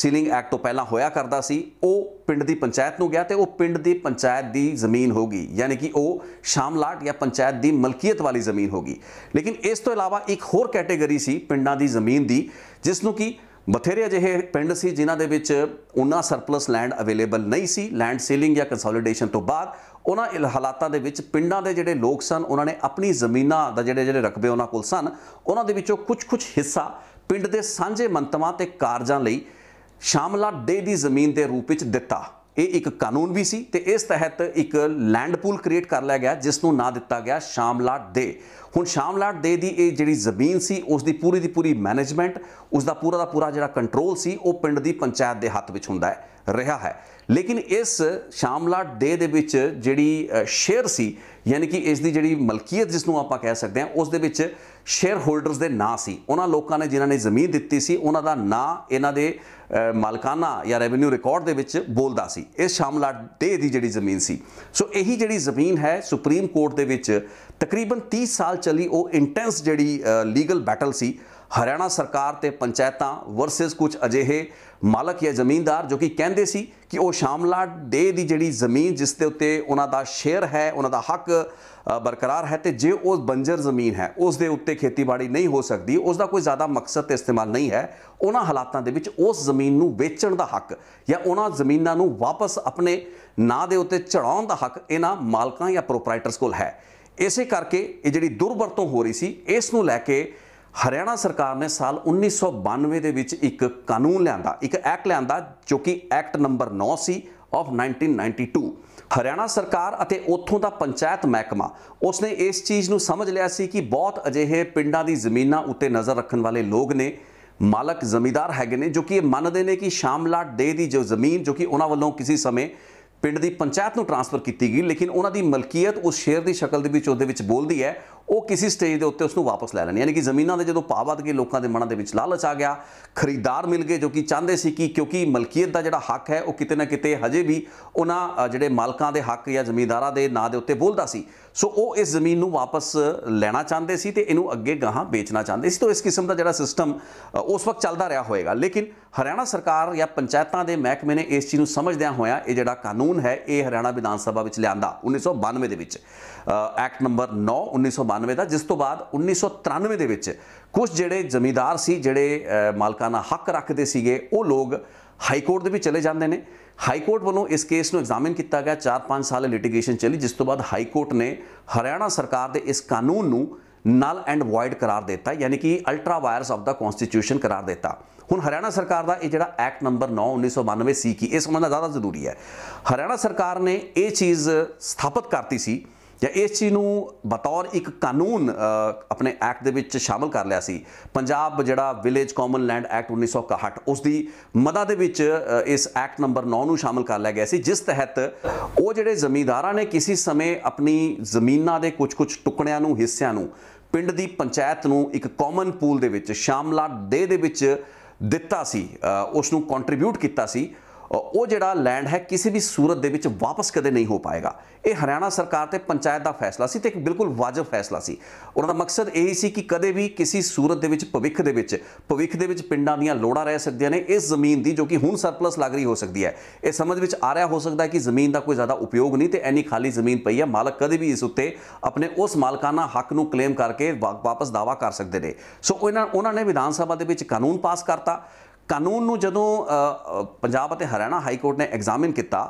ਸੀਲਿੰਗ ਐਕਟ ਤੋਂ ਪਹਿਲਾਂ ਹੋਇਆ ਕਰਦਾ ਸੀ ਉਹ ਪਿੰਡ ਦੀ ਪੰਚਾਇਤ ਨੂੰ ਗਿਆ ਤੇ ਉਹ ਪਿੰਡ ਦੀ ਪੰਚਾਇਤ ਦੀ ਜ਼ਮੀਨ ਹੋਗੀ ਯਾਨੀ ਕਿ ਉਹ ਸ਼ਾਮਲਾਟ ਜਾਂ ਪੰਚਾਇਤ ਦੀ ਮਲਕੀਅਤ ਵਾਲੀ ਜ਼ਮੀਨ ਹੋਗੀ ਲੇਕਿਨ ਇਸ ਤੋਂ ਇਲਾਵਾ ਇੱਕ ਹੋਰ ਕੈਟਾਗਰੀ ਸੀ ਪਿੰਡਾਂ ਦੀ ਜ਼ਮੀਨ ਦੀ ਜਿਸ ਨੂੰ ਕਿ ਬਥੇਰੇ ਅਜਿਹੇ ਪਿੰਡ ਸੀ ਜਿਨ੍ਹਾਂ ਦੇ ਵਿੱਚ ਉਹਨਾਂ ਸਰਪਲਸ ਲੈਂਡ ਅਵੇਲੇਬਲ ਨਹੀਂ ਸੀ ਲੈਂਡ ਸੇਲਿੰਗ ਜਾਂ ਕੰਸੋਲੀਡੇਸ਼ਨ ਤੋਂ ਬਾਅਦ ਉਹਨਾਂ ਹਾਲਾਤਾਂ ਦੇ ਵਿੱਚ ਪਿੰਡਾਂ ਦੇ ਜਿਹੜੇ ਲੋਕ ਸਨ ਉਹਨਾਂ ਨੇ ਆਪਣੀ ਜ਼ਮੀਨਾਂ ਦਾ ਜਿਹੜੇ ਜਿਹੜੇ ਰਕਬੇ ਉਹਨਾਂ ਕੋਲ ਸਨ ਉਹਨਾਂ ਦੇ ਵਿੱਚੋਂ ਕੁਝ-ਕੁਝ ਹਿੱਸਾ ਪਿੰਡ ਦੇ ਸਾਂਝੇ ਮੰਤਵਾਂ ਤੇ ਕਾਰਜਾਂ ਲਈ ਸ਼ਾਮਲਾ ਡੇ ਦੀ ਜ਼ਮੀਨ ਦੇ ਰੂਪ ਵਿੱਚ ਦਿੱਤਾ ਇਹ ਇੱਕ ਕਾਨੂੰਨ ਵੀ ਸੀ ਤੇ ਇਸ ਤਹਿਤ ਇੱਕ ਲੈਂਡ ਪੂਲ ਕ੍ਰੀਏਟ ਕਰ ਲਿਆ ਗਿਆ ਜਿਸ ਨੂੰ ਨਾਂ ਦਿੱਤਾ ਗਿਆ ਸ਼ਾਮਲਾ ਦੇ ਹੁਣ ਸ਼ਾਮਲਾ ਦੇ ਦੀ ਇਹ ਜਿਹੜੀ ਜ਼ਮੀਨ ਸੀ ਉਸ ਦੀ ਪੂਰੀ ਦੀ ਪੂਰੀ ਮੈਨੇਜਮੈਂਟ ਉਸ ਦਾ ਪੂਰਾ ਦਾ ਪੂਰਾ ਜਿਹੜਾ ਕੰਟਰੋਲ ਸੀ ਉਹ ਪਿੰਡ ਦੀ ਪੰਚਾਇਤ ਦੇ ਹੱਥ ਵਿੱਚ ਹੁੰਦਾ ਹੈ ਰਿਹਾ ਹੈ ਲੇਕਿਨ ਇਸ ਸ਼ਾਮਲਾ ਦੇ ਦੇ ਵਿੱਚ ਜਿਹੜੀ ਸ਼ੇਅਰ ਸੀ ਯਾਨੀ ਕਿ ਇਸ ਦੀ ਜਿਹੜੀ ਮਲਕੀਅਤ ਜਿਸ ਨੂੰ ਆਪਾਂ ਕਹਿ ਸਕਦੇ ਹਾਂ ਉਸ ਦੇ ਵਿੱਚ ਸ਼ੇਅਰ ਹੋਲਡਰਸ ਦੇ ਨਾਂ ਸੀ ਉਹਨਾਂ ਲੋਕਾਂ ਨੇ ਜਿਨ੍ਹਾਂ ਨੇ ਜ਼ਮੀਨ ਦਿੱਤੀ ਸੀ ਉਹਨਾਂ ਦਾ ਨਾਂ ਇਹਨਾਂ ਦੇ ਮਾਲਕਾਨਾ ਜਾਂ ਰੈਵਨਿਊ ਰਿਕਾਰਡ ਦੇ ਵਿੱਚ ਬੋਲਦਾ ਸੀ ਇਸ ਸ਼ਾਮਲਾ ਡੇ ਦੀ ਜਿਹੜੀ ਜ਼ਮੀਨ ਸੀ ਸੋ ਇਹੀ ਜਿਹੜੀ ਜ਼ਮੀਨ ਹੈ ਸੁਪਰੀਮ ਕੋਰਟ ਦੇ ਵਿੱਚ ਤਕਰੀਬਨ 30 ਸਾਲ ਚੱਲੀ ਉਹ ਇੰਟੈਂਸ ਜਿਹੜੀ ਲੀਗਲ ਬੈਟਲ ਸੀ ਹਰਿਆਣਾ ਸਰਕਾਰ ਤੇ ਪੰਚਾਇਤਾਂ ਵਰਸਸ ਕੁਝ ਅਜਿਹੇ ਮਾਲਕ ਜਾਂ ਜ਼ਮੀਂਦਾਰ ਜੋ ਕਿ ਕਹਿੰਦੇ ਸੀ ਕਿ ਉਹ ਸ਼ਾਮਲਾਟ ਦੇ ਦੀ ਜਿਹੜੀ ਜ਼ਮੀਨ ਜਿਸ ਦੇ ਉੱਤੇ ਉਹਨਾਂ ਦਾ ਸ਼ੇਅਰ ਹੈ ਉਹਨਾਂ ਦਾ ਹੱਕ ਬਰਕਰਾਰ ਹੈ ਤੇ ਜੇ ਉਹ ਬੰਜਰ ਜ਼ਮੀਨ ਹੈ ਉਸ ਦੇ ਉੱਤੇ ਖੇਤੀਬਾੜੀ ਨਹੀਂ ਹੋ ਸਕਦੀ ਉਸ ਦਾ ਕੋਈ ਜ਼ਿਆਦਾ ਮਕਸਦ ਤੇ ਇਸਤੇਮਾਲ ਨਹੀਂ ਹੈ ਉਹਨਾਂ ਹਾਲਾਤਾਂ ਦੇ ਵਿੱਚ ਉਸ ਜ਼ਮੀਨ ਨੂੰ ਵੇਚਣ ਦਾ ਹੱਕ ਜਾਂ ਉਹਨਾਂ ਜ਼ਮੀਨਾਂ ਨੂੰ ਵਾਪਸ ਆਪਣੇ ਨਾਂ ਦੇ ਉੱਤੇ ਚੜਾਉਣ ਦਾ ਹੱਕ ਇਹਨਾਂ ਮਾਲਕਾਂ ਜਾਂ ਪ੍ਰੋਪਰਾਈਟਰਸ ਕੋਲ ਹੈ ਇਸੇ ਕਰਕੇ ਇਹ ਜਿਹੜੀ ਦੁਰਵਰਤੋਂ ਹੋ ਰਹੀ ਸੀ ਇਸ ਨੂੰ ਲੈ ਕੇ ਹਰਿਆਣਾ ਸਰਕਾਰ ਨੇ ਸਾਲ 1992 ਦੇ ਵਿੱਚ ਇੱਕ ਕਾਨੂੰਨ ਲਿਆਂਦਾ ਇੱਕ ਐਕਟ ਲਿਆਂਦਾ ਜੋ ਕਿ ਐਕਟ ਨੰਬਰ 9 ਸੀ ਆਫ 1992 ਹਰਿਆਣਾ ਸਰਕਾਰ ਅਤੇ ਉੱਥੋਂ ਦਾ ਪੰਚਾਇਤ ਮਹਿਕਮਾ ਉਸਨੇ ਇਸ ਚੀਜ਼ ਨੂੰ ਸਮਝ ਲਿਆ ਸੀ ਕਿ ਬਹੁਤ ਅਜਿਹੇ ਪਿੰਡਾਂ ਦੀ ਜ਼ਮੀਨਾਂ ਉੱਤੇ ਨਜ਼ਰ ਰੱਖਣ ਵਾਲੇ ਲੋਕ ਨੇ ਮਾਲਕ ਜ਼ਮੀਦਾਰ ਹੈਗੇ ਨੇ ਜੋ ਕਿ ਇਹ ਮੰਨਦੇ ਨੇ ਕਿ ਸ਼ਾਮਲਾਟ ਦੇ ਦੀ ਜੋ ਜ਼ਮੀਨ ਜੋ ਕਿ ਉਹਨਾਂ ਵੱਲੋਂ ਕਿਸੇ ਸਮੇਂ ਪਿੰਡ ਦੀ ਪੰਚਾਇਤ ਨੂੰ ਟ੍ਰਾਂਸਫਰ ਕੀਤੀ ਗਈ ਲੇਕਿਨ ਉਹਨਾਂ ਦੀ ਮਲਕੀਅਤ ਉਸ ਸ਼ੇਅਰ ਦੀ ਸ਼ਕਲ ਦੇ ਵਿੱਚ ਉਹਦੇ ਵਿੱਚ ਬੋਲਦੀ ਹੈ ਉਹ ਕਿਸੇ ਸਟੇਜ ਦੇ ਉੱਤੇ ਉਸ ਨੂੰ ਵਾਪਸ ਲੈ ਲੈਣ ਯਾਨੀ ਕਿ ਜ਼ਮੀਨਾਂ ਦੇ ਜਦੋਂ ਪਾਵਾਦ ਕੇ ਲੋਕਾਂ ਦੇ ਮਨਾਂ ਦੇ ਵਿੱਚ ਲਾਲਚ ਆ ਗਿਆ ਖਰੀਦਦਾਰ ਮਿਲ ਗਏ ਜੋ ਕਿ ਚਾਹੁੰਦੇ ਸੀ ਕਿ ਕਿਉਂਕਿ ਮਲਕੀਅਤ ਦਾ ਜਿਹੜਾ ਹੱਕ ਹੈ ਉਹ ਕਿਤੇ ਨਾ ਕਿਤੇ ਹਜੇ ਵੀ ਉਹਨਾਂ ਜਿਹੜੇ ਮਾਲਕਾਂ ਦੇ ਹੱਕ ਜਾਂ ਜ਼ਮੀਂਦਾਰਾਂ ਦੇ ਨਾਂ ਦੇ ਉੱਤੇ ਬੋਲਦਾ ਸੀ ਸੋ ਉਹ ਇਸ ਜ਼ਮੀਨ ਨੂੰ ਵਾਪਸ ਲੈਣਾ ਚਾਹੁੰਦੇ ਸੀ ਤੇ ਇਹਨੂੰ ਅੱਗੇ ਗਾਹਾਂ ਵੇਚਣਾ ਚਾਹੁੰਦੇ ਸੀ ਤੋਂ ਇਸ ਕਿਸਮ ਦਾ ਜਿਹੜਾ ਸਿਸਟਮ ਉਸ ਵਕਤ ਚੱਲਦਾ ਰਿਹਾ ਹੋਵੇਗਾ ਲੇਕਿਨ ਹਰਿਆਣਾ ਸਰਕਾਰ ਜਾਂ ਪੰਚਾਇਤਾਂ ਦੇ ਮਹਿਕਮੇ ਨੇ ਇਸ ਚੀਜ਼ ਨੂੰ ਸਮਝਦਿਆਂ ਹੋਇਆ ਇਹ ਜਿਹੜਾ ਕਾਨੂੰਨ ਹੈ ਇਹ ਹਰਿਆਣਾ ਵਿਧਾਨ ਸਭਾ ਵਿੱਚ ਲਿਆਂਦਾ 1992 ਦੇ ਵਿੱਚ ਐਕਟ ਨੰਬਰ 9 1992 1992 ਦਾ ਜਿਸ ਤੋਂ ਬਾਅਦ 1993 ਦੇ ਵਿੱਚ ਕੁਝ ਜਿਹੜੇ ਜ਼ਮੀਦਾਰ ਸੀ ਜਿਹੜੇ ਮਾਲਕਾਨਾ ਹੱਕ ਰੱਖਦੇ ਸੀਗੇ ਉਹ ਲੋਕ ਹਾਈ ਕੋਰਟ ਦੇ ਵੀ ਚਲੇ ਜਾਂਦੇ ਨੇ ਹਾਈ ਕੋਰਟ ਵੱਲੋਂ ਇਸ ਕੇਸ ਨੂੰ ਐਗਜ਼ਾਮਿਨ ਕੀਤਾ ਗਿਆ 4-5 ਸਾਲ ਲਿਟੀਗੇਸ਼ਨ ਚੱਲੀ ਜਿਸ ਤੋਂ ਬਾਅਦ ਹਾਈ ਕੋਰਟ ਨੇ ਹਰਿਆਣਾ ਸਰਕਾਰ ਦੇ ਇਸ ਕਾਨੂੰਨ ਨੂੰ ਨਲ ਐਂਡ ਵੋਇਡ ਕਰਾਰ ਦਿੱਤਾ ਯਾਨੀ ਕਿ ultra vires of the constitution ਕਰਾਰ ਦਿੱਤਾ ਹੁਣ ਹਰਿਆਣਾ ਸਰਕਾਰ ਦਾ ਇਹ ਜਿਹੜਾ ਐਕਟ ਨੰਬਰ 9 1992 ਸੀ ਕਿ ਇਹ ਸਮਝਣਾ ਜ਼ਿਆਦਾ ਜ਼ਰੂਰੀ ਹੈ ਹਰਿਆਣਾ ਸਰਕਾਰ ਨੇ ਇਹ ਚੀਜ਼ ਸਥਾਪਿਤ ਕਰਤੀ ਸੀ ਜਾਂ ਇਸ ਚੀਜ਼ ਨੂੰ ਬਤੌਰ ਇੱਕ ਕਾਨੂੰਨ ਆਪਣੇ ਐਕਟ ਦੇ ਵਿੱਚ ਸ਼ਾਮਲ ਕਰ ਲਿਆ ਸੀ ਪੰਜਾਬ ਜਿਹੜਾ ਵਿਲੇਜ ਕਾਮਨ ਲੈਂਡ ਐਕਟ 1961 ਉਸ ਦੀ ਮਦਦ ਦੇ ਵਿੱਚ ਇਸ ਐਕਟ ਨੰਬਰ 9 ਨੂੰ ਸ਼ਾਮਲ ਕਰ ਲਿਆ ਗਿਆ ਸੀ ਜਿਸ ਤਹਿਤ ਉਹ ਜਿਹੜੇ ਜ਼ਮੀਂਦਾਰਾਂ ਨੇ ਕਿਸੇ ਸਮੇਂ ਆਪਣੀ ਜ਼ਮੀਨਾਂ ਦੇ ਕੁਝ-ਕੁਝ ਟੁਕੜਿਆਂ ਨੂੰ ਹਿੱਸਿਆਂ ਨੂੰ ਪਿੰਡ ਦੀ ਪੰਚਾਇਤ ਨੂੰ ਇੱਕ ਕਾਮਨ ਪੂਲ ਦੇ ਵਿੱਚ ਸ਼ਾਮਲਾ ਦੇ ਦੇ ਵਿੱਚ ਦਿੱਤਾ ਸੀ ਉਸ ਨੂੰ ਕੰਟਰੀਬਿਊਟ ਕੀਤਾ ਸੀ ਉਹ ਜਿਹੜਾ ਲੈਂਡ ਹੈ ਕਿਸੇ ਵੀ ਸੂਰਤ ਦੇ ਵਿੱਚ ਵਾਪਸ ਕਦੇ ਨਹੀਂ ਹੋ ਪਾਏਗਾ ਇਹ ਹਰਿਆਣਾ ਸਰਕਾਰ ਤੇ ਪੰਚਾਇਤ ਦਾ ਫੈਸਲਾ ਸੀ ਤੇ ਇੱਕ ਬਿਲਕੁਲ ਵਾਜਬ ਫੈਸਲਾ ਸੀ ਉਹਨਾਂ ਦਾ ਮਕਸਦ ਇਹ ਹੀ ਸੀ ਕਿ ਕਦੇ ਵੀ ਕਿਸੇ ਸੂਰਤ ਦੇ ਵਿੱਚ ਭਵਿੱਖ ਦੇ ਵਿੱਚ ਭਵਿੱਖ ਦੇ ਵਿੱਚ ਪਿੰਡਾਂ ਦੀਆਂ ਲੋੜਾਂ ਰਹਿ ਸਕਦੀਆਂ ਨੇ ਇਸ ਜ਼ਮੀਨ ਦੀ ਜੋ ਕਿ ਹੁਣ ਸਰਪਲਸ ਲੱਗ ਰਹੀ ਹੋ ਸਕਦੀ ਹੈ ਇਹ ਸਮਝ ਵਿੱਚ ਆ ਰਿਹਾ ਹੋ ਸਕਦਾ ਹੈ ਕਿ ਜ਼ਮੀਨ ਦਾ ਕੋਈ ਜ਼ਿਆਦਾ ਉਪਯੋਗ ਨਹੀਂ ਤੇ ਐਨੀ ਖਾਲੀ ਜ਼ਮੀਨ ਪਈ ਹੈ ਮਾਲਕ ਕਦੇ ਵੀ ਇਸ ਉੱਤੇ ਆਪਣੇ ਉਸ ਮਾਲਕਾਨਾ ਹੱਕ ਨੂੰ ਕਲੇਮ ਕਰਕੇ ਵਾਪਸ ਦਾਵਾ ਕਰ ਸਕਦੇ ਨੇ ਸੋ ਉਹਨਾਂ ਨੇ ਵਿਧਾਨ ਸਭਾ ਦੇ ਵਿੱਚ ਕਾਨੂੰਨ ਪਾਸ ਕਰਤਾ ਕਾਨੂੰਨ ਨੂੰ ਜਦੋਂ ਪੰਜਾਬ ਅਤੇ ਹਰਿਆਣਾ ਹਾਈ ਕੋਰਟ ਨੇ ਐਗਜ਼ਾਮਿਨ ਕੀਤਾ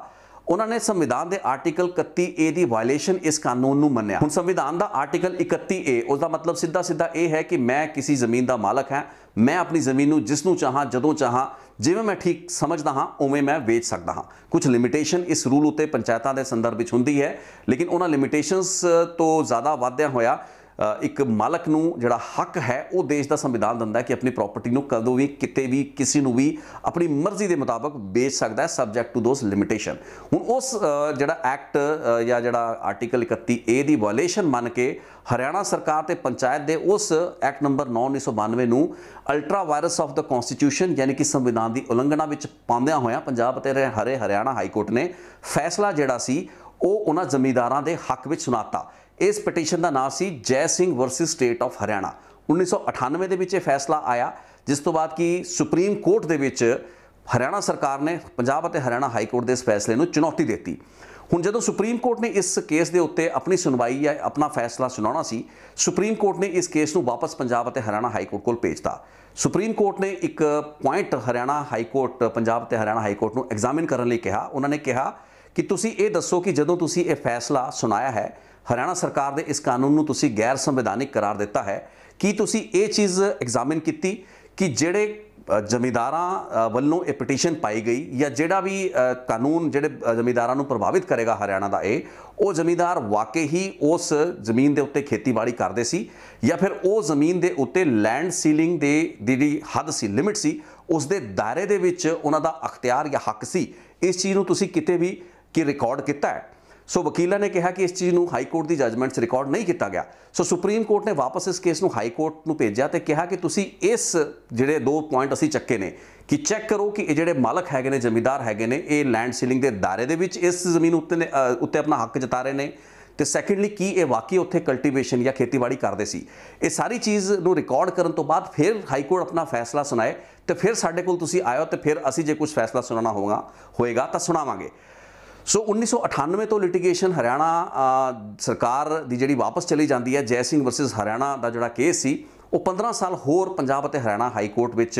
ਉਹਨਾਂ ਨੇ ਸੰਵਿਧਾਨ ਦੇ ਆਰਟੀਕਲ 31A ਦੀ ਵਾਇਲੇਸ਼ਨ ਇਸ ਕਾਨੂੰਨ ਨੂੰ ਮੰਨਿਆ ਹੁਣ ਸੰਵਿਧਾਨ ਦਾ ਆਰਟੀਕਲ 31A ਉਸ ਦਾ ਮਤਲਬ ਸਿੱਧਾ ਸਿੱਧਾ ਇਹ ਹੈ ਕਿ ਮੈਂ ਕਿਸੇ ਜ਼ਮੀਨ ਦਾ ਮਾਲਕ ਹਾਂ ਮੈਂ ਆਪਣੀ ਜ਼ਮੀਨ ਨੂੰ ਜਿਸ ਨੂੰ ਚਾਹਾਂ ਜਦੋਂ ਚਾਹਾਂ ਜਿਵੇਂ ਮੈਂ ਠੀਕ ਸਮਝਦਾ ਹਾਂ ਉਵੇਂ ਮੈਂ ਵੇਚ ਸਕਦਾ ਹਾਂ ਕੁਝ ਲਿਮਿਟੇਸ਼ਨ ਇਸ ਰੂਲ ਉਤੇ ਪੰਚਾਇਤਾਂ ਦੇ ਸੰਦਰਭ ਵਿੱਚ ਹੁੰਦੀ ਹੈ ਲੇਕਿਨ ਉਹਨਾਂ ਲਿਮਿਟੇਸ਼ਨਸ ਤੋਂ ਜ਼ਿਆਦਾ ਵਾਧਿਆ ਹੋਇਆ ਇੱਕ ਮਾਲਕ ਨੂੰ ਜਿਹੜਾ ਹੱਕ ਹੈ ਉਹ ਦੇਸ਼ ਦਾ ਸੰਵਿਧਾਨ ਦਿੰਦਾ ਹੈ ਕਿ ਆਪਣੀ ਪ੍ਰਾਪਰਟੀ ਨੂੰ ਕਦੋਂ ਵੀ ਕਿਤੇ ਵੀ ਕਿਸੇ ਨੂੰ ਵੀ ਆਪਣੀ ਮਰਜ਼ੀ ਦੇ ਮੁਤਾਬਕ ਵੇਚ ਸਕਦਾ ਹੈ ਸਬਜੈਕਟ ਟੂ ਦੋਸ ਲਿਮਿਟੇਸ਼ਨ ਹੁਣ ਉਸ ਜਿਹੜਾ ਐਕਟ ਜਾਂ ਜਿਹੜਾ ਆਰਟੀਕਲ 31 ਏ ਦੀ ਵਾਇਲੇਸ਼ਨ ਮੰਨ ਕੇ ਹਰਿਆਣਾ ਸਰਕਾਰ ਤੇ ਪੰਚਾਇਤ ਦੇ ਉਸ ਐਕਟ ਨੰਬਰ 9992 ਨੂੰ ultra vires of the constitution ਯਾਨੀ ਕਿ ਸੰਵਿਧਾਨ ਦੀ ਉਲੰਘਣਾ ਵਿੱਚ ਪਾਉਂਦਿਆਂ ਹੋਇਆਂ ਪੰਜਾਬ ਅਤੇ ਹਰੇ ਹਰਿਆਣਾ ਹਾਈ ਕੋਰਟ ਨੇ ਫੈਸਲਾ ਜਿਹੜਾ ਸੀ ਉਹ ਉਹਨਾਂ ਜ਼ਮੀਂਦਾਰਾਂ ਦੇ ਹੱਕ ਵਿੱਚ ਸੁਣਾਤਾ ਇਸ ਪਟੀਸ਼ਨ ਦਾ ਨਾਮ ਸੀ Jai Singh versus state of Haryana 1998 ਦੇ ਵਿੱਚ ਇਹ ਫੈਸਲਾ ਆਇਆ ਜਿਸ ਤੋਂ ਬਾਅਦ ਕਿ ਸੁਪਰੀਮ ਕੋਰਟ ਦੇ ਵਿੱਚ ਹਰਿਆਣਾ ਸਰਕਾਰ ਨੇ ਪੰਜਾਬ ਅਤੇ ਹਰਿਆਣਾ ਹਾਈ ਕੋਰਟ ਦੇ ਇਸ ਫੈਸਲੇ ਨੂੰ ਚੁਣੌਤੀ ਦਿੱਤੀ ਹੁਣ ਜਦੋਂ ਸੁਪਰੀਮ ਕੋਰਟ ਨੇ ਇਸ ਕੇਸ ਦੇ ਉੱਤੇ ਆਪਣੀ ਸੁਣਵਾਈ ਜਾਂ ਆਪਣਾ ਫੈਸਲਾ ਸੁਣਾਉਣਾ ਸੀ ਸੁਪਰੀਮ ਕੋਰਟ ਨੇ ਇਸ ਕੇਸ ਨੂੰ ਵਾਪਸ ਪੰਜਾਬ ਅਤੇ ਹਰਿਆਣਾ ਹਾਈ ਕੋਰਟ ਕੋਲ ਭੇਜਤਾ ਸੁਪਰੀਮ ਕੋਰਟ ਨੇ ਇੱਕ point Haryana high court Punjab ਤੇ ਹਰਿਆਣਾ ਹਾਈ ਕੋਰਟ ਨੂੰ ਐਗਜ਼ਾਮਿਨ ਕਰਨ ਲਈ ਕਿਹਾ ਉਹਨਾਂ ਨੇ ਕਿਹਾ ਕਿ ਤੁਸੀਂ ਇਹ ਦੱਸੋ ਕਿ ਜਦੋਂ ਤੁਸੀਂ ਇਹ ਫੈਸਲਾ ਸੁਣਾਇਆ ਹੈ ਹਰਿਆਣਾ ਸਰਕਾਰ ਦੇ ਇਸ ਕਾਨੂੰਨ ਨੂੰ ਤੁਸੀਂ ਗੈਰ ਸੰਵਿਧਾਨਿਕ ਕਰਾਰ ਦਿੱਤਾ ਹੈ ਕੀ ਤੁਸੀਂ ਇਹ ਚੀਜ਼ ਐਗਜ਼ਾਮਿਨ ਕੀਤੀ ਕਿ ਜਿਹੜੇ ਜ਼ਮੀਦਾਰਾਂ ਵੱਲੋਂ ਇਹ ਪਟੀਸ਼ਨ ਪਾਈ ਗਈ ਜਾਂ ਜਿਹੜਾ ਵੀ ਕਾਨੂੰਨ ਜਿਹੜੇ ਜ਼ਮੀਦਾਰਾਂ ਨੂੰ ਪ੍ਰਭਾਵਿਤ ਕਰੇਗਾ ਹਰਿਆਣਾ ਦਾ ਇਹ ਉਹ ਜ਼ਮੀਦਾਰ ਵਾਕਈ ਹੀ ਉਸ ਜ਼ਮੀਨ ਦੇ ਉੱਤੇ ਖੇਤੀਬਾੜੀ ਕਰਦੇ ਸੀ ਜਾਂ ਫਿਰ ਉਹ ਜ਼ਮੀਨ ਦੇ ਉੱਤੇ ਲੈਂਡ ਸੀਲਿੰਗ ਦੇ ਜਿਹੜੀ ਹੱਦ ਸੀ ਲਿਮਿਟ ਸੀ ਉਸ ਦੇ ਦਾਇਰੇ ਦੇ ਵਿੱਚ ਉਹਨਾਂ ਦਾ ਅਖਤਿਆਰ ਜਾਂ ਹੱਕ ਸੀ ਇਸ ਚੀਜ਼ ਨੂੰ ਤੁਸੀਂ ਕਿਤੇ ਵੀ ਕੀ ਰਿਕਾਰਡ ਕੀਤਾ ਹੈ ਸੋ ਵਕੀਲਾਂ ਨੇ ਕਿਹਾ ਕਿ ਇਸ ਚੀਜ਼ ਨੂੰ ਹਾਈ ਕੋਰਟ ਦੀ ਜਜਮੈਂਟਸ ਰਿਕਾਰਡ ਨਹੀਂ ਕੀਤਾ ਗਿਆ ਸੋ ਸੁਪਰੀਮ ਕੋਰਟ ਨੇ ਵਾਪਸ ਇਸ ਕੇਸ ਨੂੰ ਹਾਈ ਕੋਰਟ ਨੂੰ ਭੇਜਿਆ ਤੇ ਕਿਹਾ ਕਿ ਤੁਸੀਂ ਇਸ ਜਿਹੜੇ ਦੋ ਪੁਆਇੰਟ ਅਸੀਂ ਚੱਕੇ ਨੇ ਕਿ ਚੈੱਕ ਕਰੋ ਕਿ ਇਹ ਜਿਹੜੇ ਮਾਲਕ ਹੈਗੇ ਨੇ ਜ਼ਮੀਂਦਾਰ ਹੈਗੇ ਨੇ ਇਹ ਲੈਂਡ ਸੀਲਿੰਗ ਦੇ ਦਾਇਰੇ ਦੇ ਵਿੱਚ ਇਸ ਜ਼ਮੀਨ ਉੱਤੇ ਉੱਤੇ ਆਪਣਾ ਹੱਕ ਜਤਾ ਰਹੇ ਨੇ ਤੇ ਸੈਕੰਡਲੀ ਕੀ ਇਹ ਵਾਕਈ ਉੱਥੇ ਕਲਟੀਵੇਸ਼ਨ ਜਾਂ ਖੇਤੀਬਾੜੀ ਕਰਦੇ ਸੀ ਇਹ ਸਾਰੀ ਚੀਜ਼ ਨੂੰ ਰਿਕਾਰਡ ਕਰਨ ਤੋਂ ਬਾਅਦ ਫਿਰ ਹਾਈ ਕੋਰਟ ਆਪਣਾ ਫੈਸਲਾ ਸੁਣਾਏ ਤੇ ਫਿਰ ਸਾਡੇ ਕੋਲ ਤੁਸੀਂ ਆਇਓ ਤੇ ਫਿਰ ਅਸੀਂ ਜੇ ਕੁਝ ਫੈਸਲਾ ਸੁਣਾਉਣਾ ਹੋਗਾ ਹੋਏਗਾ ਤਾਂ ਸੁਣਾਵਾਂਗੇ ਸੋ 1998 ਤੋਂ ਲਿਟੀਗੇਸ਼ਨ ਹਰਿਆਣਾ ਸਰਕਾਰ ਦੀ ਜਿਹੜੀ ਵਾਪਸ ਚਲੀ ਜਾਂਦੀ ਹੈ ਜੈ ਸਿੰਘ ਵਰਸਸ ਹਰਿਆਣਾ ਦਾ ਜਿਹੜਾ ਕੇਸ ਸੀ ਉਹ 15 ਸਾਲ ਹੋਰ ਪੰਜਾਬ ਅਤੇ ਹਰਿਆਣਾ ਹਾਈ ਕੋਰਟ ਵਿੱਚ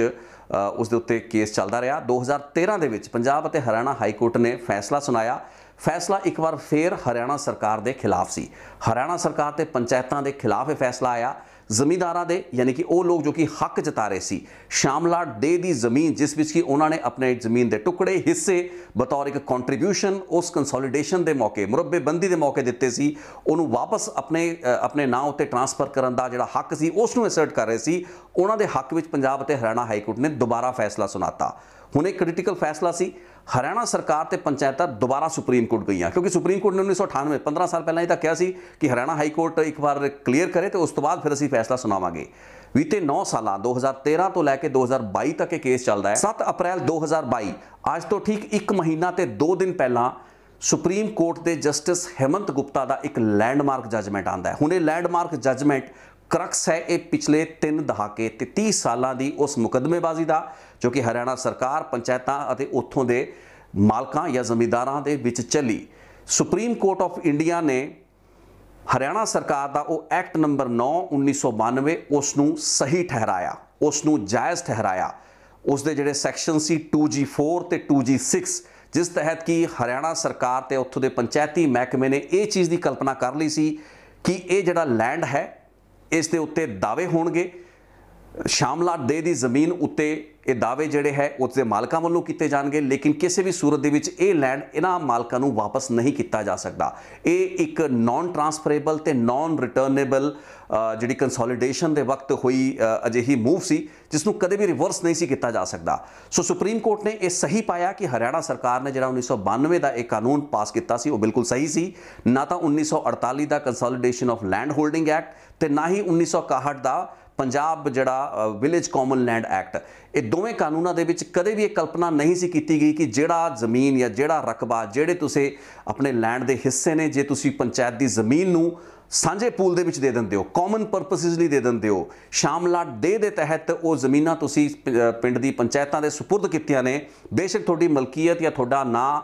ਉਸ ਦੇ ਉੱਤੇ ਕੇਸ ਚੱਲਦਾ ਰਿਹਾ 2013 ਦੇ ਵਿੱਚ ਪੰਜਾਬ ਅਤੇ ਹਰਿਆਣਾ ਹਾਈ ਕੋਰਟ ਨੇ ਫੈਸਲਾ ਸੁਣਾਇਆ ਫੈਸਲਾ ਇੱਕ ਵਾਰ ਫੇਰ ਹਰਿਆਣਾ ਸਰਕਾਰ ਦੇ ਖਿਲਾਫ ਸੀ ਹਰਿਆਣਾ ਸਰਕਾਰ ਤੇ ਪੰਚਾਇਤਾਂ ਦੇ ਖਿਲਾਫ ਇਹ ਫੈਸਲਾ ਆਇਆ ਜ਼ਮੀਂਦਾਰਾਂ ਦੇ ਯਾਨੀ ਕਿ ਉਹ ਲੋਕ ਜੋ ਕਿ ਹੱਕ ਜਤਾ ਰਹੇ ਸੀ ਸ਼ਾਮਲਾਟ ਦੇ ਦੀ ਜ਼ਮੀਨ ਜਿਸ ਵਿੱਚ ਕਿ ਉਹਨਾਂ ਨੇ ਆਪਣੇ ਜ਼ਮੀਨ ਦੇ ਟੁਕੜੇ ਹਿੱਸੇ ਬਤੌਰ ਇੱਕ ਕੰਟਰੀਬਿਊਸ਼ਨ ਉਸ ਕੰਸੋਲੀਡੇਸ਼ਨ ਦੇ ਮੌਕੇ ਮੁਰੱਬੇਬੰਦੀ ਦੇ ਮੌਕੇ ਦਿੱਤੇ ਸੀ ਉਹਨੂੰ ਵਾਪਸ ਆਪਣੇ ਆਪਣੇ ਨਾਂ ਉੱਤੇ ਟ੍ਰਾਂਸਫਰ ਕਰਨ ਦਾ ਜਿਹੜਾ ਹੱਕ ਸੀ ਉਸ ਨੂੰ ਅਸਰਟ ਕਰ ਰਹੇ ਸੀ ਉਹਨਾਂ ਦੇ ਹੱਕ ਵਿੱਚ ਪੰਜਾਬ ਅਤੇ ਹਰਿਆਣਾ ਹਾਈ ਕੋਰਟ ਨੇ ਦੁਬਾਰਾ ਫੈਸਲਾ ਸੁਣਾਤਾ ਹੁਣ ਇਹ ਕ੍ਰਿਟੀਕਲ ਫੈਸਲਾ ਸੀ ਹਰਿਆਣਾ ਸਰਕਾਰ ਤੇ ਪੰਚਾਇਤਾਂ ਦੁਬਾਰਾ ਸੁਪਰੀਮ ਕੋਰਟ ਗਈਆਂ ਕਿਉਂਕਿ ਸੁਪਰੀਮ ਕੋਰਟ ਨੇ 1998 15 ਸਾਲ ਪਹਿਲਾਂ ਇਹ ਤਾਂ ਕਿਹਾ ਸੀ ਕਿ ਹਰਿਆਣਾ ਹਾਈ ਕੋਰਟ ਇੱਕ ਵਾਰ ਕਲੀਅਰ ਕਰੇ ਤੇ ਉਸ ਤੋਂ ਬਾਅਦ ਫਿਰ ਅਸੀਂ ਫੈਸਲਾ ਸੁਣਾਵਾਂਗੇ ਬੀਤੇ 9 ਸਾਲਾਂ 2013 ਤੋਂ ਲੈ ਕੇ 2022 ਤੱਕ ਇਹ ਕੇਸ ਚੱਲਦਾ ਹੈ 7 ਅਪ੍ਰੈਲ 2022 ਅੱਜ ਤੋਂ ਠੀਕ 1 ਮਹੀਨਾ ਤੇ 2 ਦਿਨ ਪਹਿਲਾਂ ਸੁਪਰੀਮ ਕੋਰਟ ਦੇ ਜਸਟਿਸ ਹਿਮੰਤ ਗੁਪਤਾ ਦਾ ਇੱਕ ਲੈਂਡਮਾਰਕ ਜੱਜਮੈਂਟ ਆਂਦਾ ਹੈ ਹੁਣ ਇਹ ਲੈਂਡਮਾਰਕ ਜੱਜਮੈਂਟ ਕਰਕਸ ਹੈ ਇਹ ਪਿਛਲੇ 3 ਦਹਾਕੇ ਤੇ 30 ਸਾਲਾਂ ਦੀ ਉਸ ਮੁਕਦਮੇਬਾਜ਼ੀ ਦਾ ਜੋ ਕਿ ਹਰਿਆਣਾ ਸਰਕਾਰ ਪੰਚਾਇਤਾਂ ਅਤੇ ਉੱਥੋਂ ਦੇ ਮਾਲਕਾਂ ਜਾਂ ਜ਼ਮੀਦਾਰਾਂ ਦੇ ਵਿੱਚ ਚੱਲੀ ਸੁਪਰੀਮ ਕੋਰਟ ਆਫ ਇੰਡੀਆ ਨੇ ਹਰਿਆਣਾ ਸਰਕਾਰ ਦਾ ਉਹ ਐਕਟ ਨੰਬਰ 9 1992 ਉਸ ਨੂੰ ਸਹੀ ਠਹਿਰਾਇਆ ਉਸ ਨੂੰ ਜਾਇਜ਼ ਠਹਿਰਾਇਆ ਉਸ ਦੇ ਜਿਹੜੇ ਸੈਕਸ਼ਨ ਸੀ 2G4 ਤੇ 2G6 ਜਿਸ ਤਹਿਤ ਕੀ ਹਰਿਆਣਾ ਸਰਕਾਰ ਤੇ ਉੱਥੋਂ ਦੇ ਪੰਚਾਇਤੀ ਮਹਿਕਮੇ ਨੇ ਇਹ ਚੀਜ਼ ਦੀ ਕਲਪਨਾ ਕਰ ਲਈ ਸੀ ਕਿ ਇਹ ਜਿਹੜਾ ਲੈਂਡ ਹੈ ਇਸ ਦੇ ਉੱਤੇ ਦਾਅਵੇ ਹੋਣਗੇ ਸ਼ਾਮਲਾ ਦੇ ਦੀ ਜ਼ਮੀਨ ਉੱਤੇ ਇਹ ਦਾਅਵੇ ਜਿਹੜੇ ਹੈ ਉਸ ਦੇ ਮਾਲਕਾਂ ਵੱਲੋਂ ਕੀਤੇ ਜਾਣਗੇ ਲੇਕਿਨ ਕਿਸੇ ਵੀ ਸੂਰਤ ਦੇ ਵਿੱਚ ਇਹ ਲੈਂਡ ਇਹਨਾਂ ਮਾਲਕਾਂ ਨੂੰ ਵਾਪਸ ਨਹੀਂ ਕੀਤਾ ਜਾ ਸਕਦਾ ਇਹ ਇੱਕ ਨਾਨ ਟ੍ਰਾਂਸਫਰੇਬਲ ਤੇ ਨਾਨ ਰਿਟਰਨੇਬਲ ਜਿਹੜੀ ਕੰਸੋਲੀਡੇਸ਼ਨ ਦੇ ਵਕਤ ਹੋਈ ਅਜਿਹੀ ਮੂਵ ਸੀ ਜਿਸ ਨੂੰ ਕਦੇ ਵੀ ਰਿਵਰਸ ਨਹੀਂ ਸੀ ਕੀਤਾ ਜਾ ਸਕਦਾ ਸੋ ਸੁਪਰੀਮ ਕੋਰਟ ਨੇ ਇਹ ਸਹੀ ਪਾਇਆ ਕਿ ਹਰਿਆਣਾ ਸਰਕਾਰ ਨੇ ਜਿਹੜਾ 1992 ਦਾ ਇਹ ਕਾਨੂੰਨ ਪਾਸ ਕੀਤਾ ਸੀ ਉਹ ਬਿਲਕੁਲ ਸਹੀ ਸੀ ਨਾ ਤਾਂ 1948 ਦਾ consolidation of land holding act ਤੇ ਨਾ ਹੀ 1961 ਦਾ ਪੰਜਾਬ ਜਿਹੜਾ ਵਿਲੇਜ ਕਾਮਨ ਲੈਂਡ ਐਕਟ ਇਹ ਦੋਵੇਂ ਕਾਨੂੰਨਾਂ ਦੇ ਵਿੱਚ ਕਦੇ ਵੀ ਇਹ ਕਲਪਨਾ ਨਹੀਂ ਸੀ ਕੀਤੀ ਗਈ ਕਿ ਜਿਹੜਾ ਜ਼ਮੀਨ ਜਾਂ ਜਿਹੜਾ ਰਕਬਾ ਜਿਹੜੇ ਤੁਸੀਂ ਆਪਣੇ ਲੈਂਡ ਦੇ ਹਿੱਸੇ ਨੇ ਜੇ ਤੁਸੀਂ ਪੰਚਾਇਤ ਦੀ ਜ਼ਮੀਨ ਨੂੰ ਸਾਂਝੇ ਪੂਲ ਦੇ ਵਿੱਚ ਦੇ ਦਿੰਦੇ ਹੋ ਕਾਮਨ ਪਰਪਸਿਸ ਲਈ ਦੇ ਦਿੰਦੇ ਹੋ ਸ਼ਾਮਲਾਟ ਦੇ ਦੇ ਤਹਿਤ ਉਹ ਜ਼ਮੀਨਾਂ ਤੁਸੀਂ ਪਿੰਡ ਦੀ ਪੰਚਾਇਤਾਂ ਦੇ سپرد ਕੀਤੀਆਂ ਨੇ ਬੇਸ਼ੱਕ ਤੁਹਾਡੀ ਮਲਕੀਅਤ ਜਾਂ ਤੁਹਾਡਾ ਨਾਂ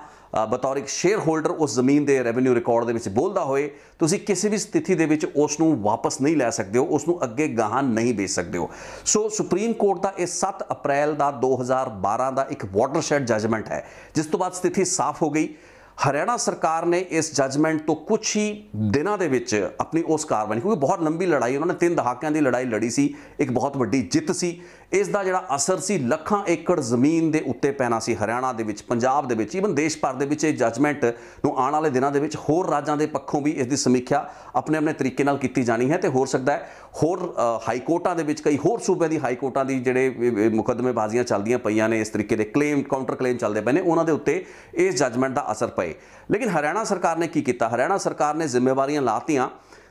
ਬਤੌਰ ਇੱਕ ਸ਼ੇਅਰ ਹੋਲਡਰ ਉਸ ਜ਼ਮੀਨ ਦੇ ਰੈਵਨਿਊ ਰਿਕਾਰਡ ਦੇ ਵਿੱਚ ਬੋਲਦਾ ਹੋਏ ਤੁਸੀਂ ਕਿਸੇ ਵੀ ਸਥਿਤੀ ਦੇ ਵਿੱਚ ਉਸ ਨੂੰ ਵਾਪਸ ਨਹੀਂ ਲੈ ਸਕਦੇ ਹੋ ਉਸ ਨੂੰ ਅੱਗੇ ਗਾਹਾਂ ਨਹੀਂ ਵੇਚ ਸਕਦੇ ਹੋ ਸੋ ਸੁਪਰੀਮ ਕੋਰਟ ਦਾ ਇਹ 7 ਅਪ੍ਰੈਲ ਦਾ 2012 ਦਾ ਇੱਕ ਵਾਟਰਸ਼ੈਡ ਜਜਮੈਂਟ ਹੈ ਜਿਸ ਤੋਂ ਬਾਅਦ ਸਥਿਤੀ ਸਾਫ਼ ਹੋ ਗਈ ਹਰਿਆਣਾ ਸਰਕਾਰ ਨੇ ਇਸ ਜਜਮੈਂਟ ਤੋਂ ਕੁਝ ਹੀ ਦਿਨਾਂ ਦੇ ਵਿੱਚ ਆਪਣੀ ਉਸ ਕਾਰਵਾਈ ਕਿਉਂਕਿ ਬਹੁਤ ਲੰਬੀ ਲੜਾਈ ਉਹਨਾਂ ਨੇ ਤਿੰਨ ਦਹਾਕਿਆਂ ਦੀ ਲੜਾਈ ਲੜੀ ਸੀ ਇੱਕ ਬਹੁਤ ਵੱਡੀ ਜਿੱਤ ਸੀ ਇਸ ਦਾ ਜਿਹੜਾ ਅਸਰ ਸੀ ਲੱਖਾਂ ਏਕੜ ਜ਼ਮੀਨ ਦੇ ਉੱਤੇ ਪੈਣਾ ਸੀ ਹਰਿਆਣਾ ਦੇ ਵਿੱਚ ਪੰਜਾਬ ਦੇ ਵਿੱਚ ਇਵਨ ਦੇਸ਼ ਭਰ ਦੇ ਵਿੱਚ ਇਹ ਜੱਜਮੈਂਟ ਨੂੰ ਆਉਣ ਵਾਲੇ ਦਿਨਾਂ ਦੇ ਵਿੱਚ ਹੋਰ ਰਾਜਾਂ ਦੇ ਪੱਖੋਂ ਵੀ ਇਸ ਦੀ ਸਮੀਖਿਆ ਆਪਣੇ ਆਪਣੇ ਤਰੀਕੇ ਨਾਲ ਕੀਤੀ ਜਾਣੀ ਹੈ ਤੇ ਹੋ ਸਕਦਾ ਹੈ ਹੋਰ ਹਾਈ ਕੋਰਟਾਂ ਦੇ ਵਿੱਚ ਕਈ ਹੋਰ ਸੂਬਿਆਂ ਦੀ ਹਾਈ ਕੋਰਟਾਂ ਦੀ ਜਿਹੜੇ ਬਾਜ਼ੀਆਂ ਚੱਲਦੀਆਂ ਪਈਆਂ ਨੇ ਇਸ ਤਰੀਕੇ ਦੇ ਕਲੇਮ ਕਾਊਂਟਰ ਕਲੇਮ ਚੱਲਦੇ ਪਏ ਨੇ ਉਹਨਾਂ ਦੇ ਉੱਤੇ ਇਸ ਜੱਜਮੈਂਟ ਦਾ ਅਸਰ ਪਏ ਲੇਕਿਨ ਹਰਿਆਣਾ ਸਰਕਾਰ ਨੇ ਕੀ ਕੀਤਾ ਹਰਿਆਣਾ ਸਰਕਾਰ ਨੇ ਜ਼ਿੰਮੇਵਾਰੀਆਂ ਲਾਤੀਆਂ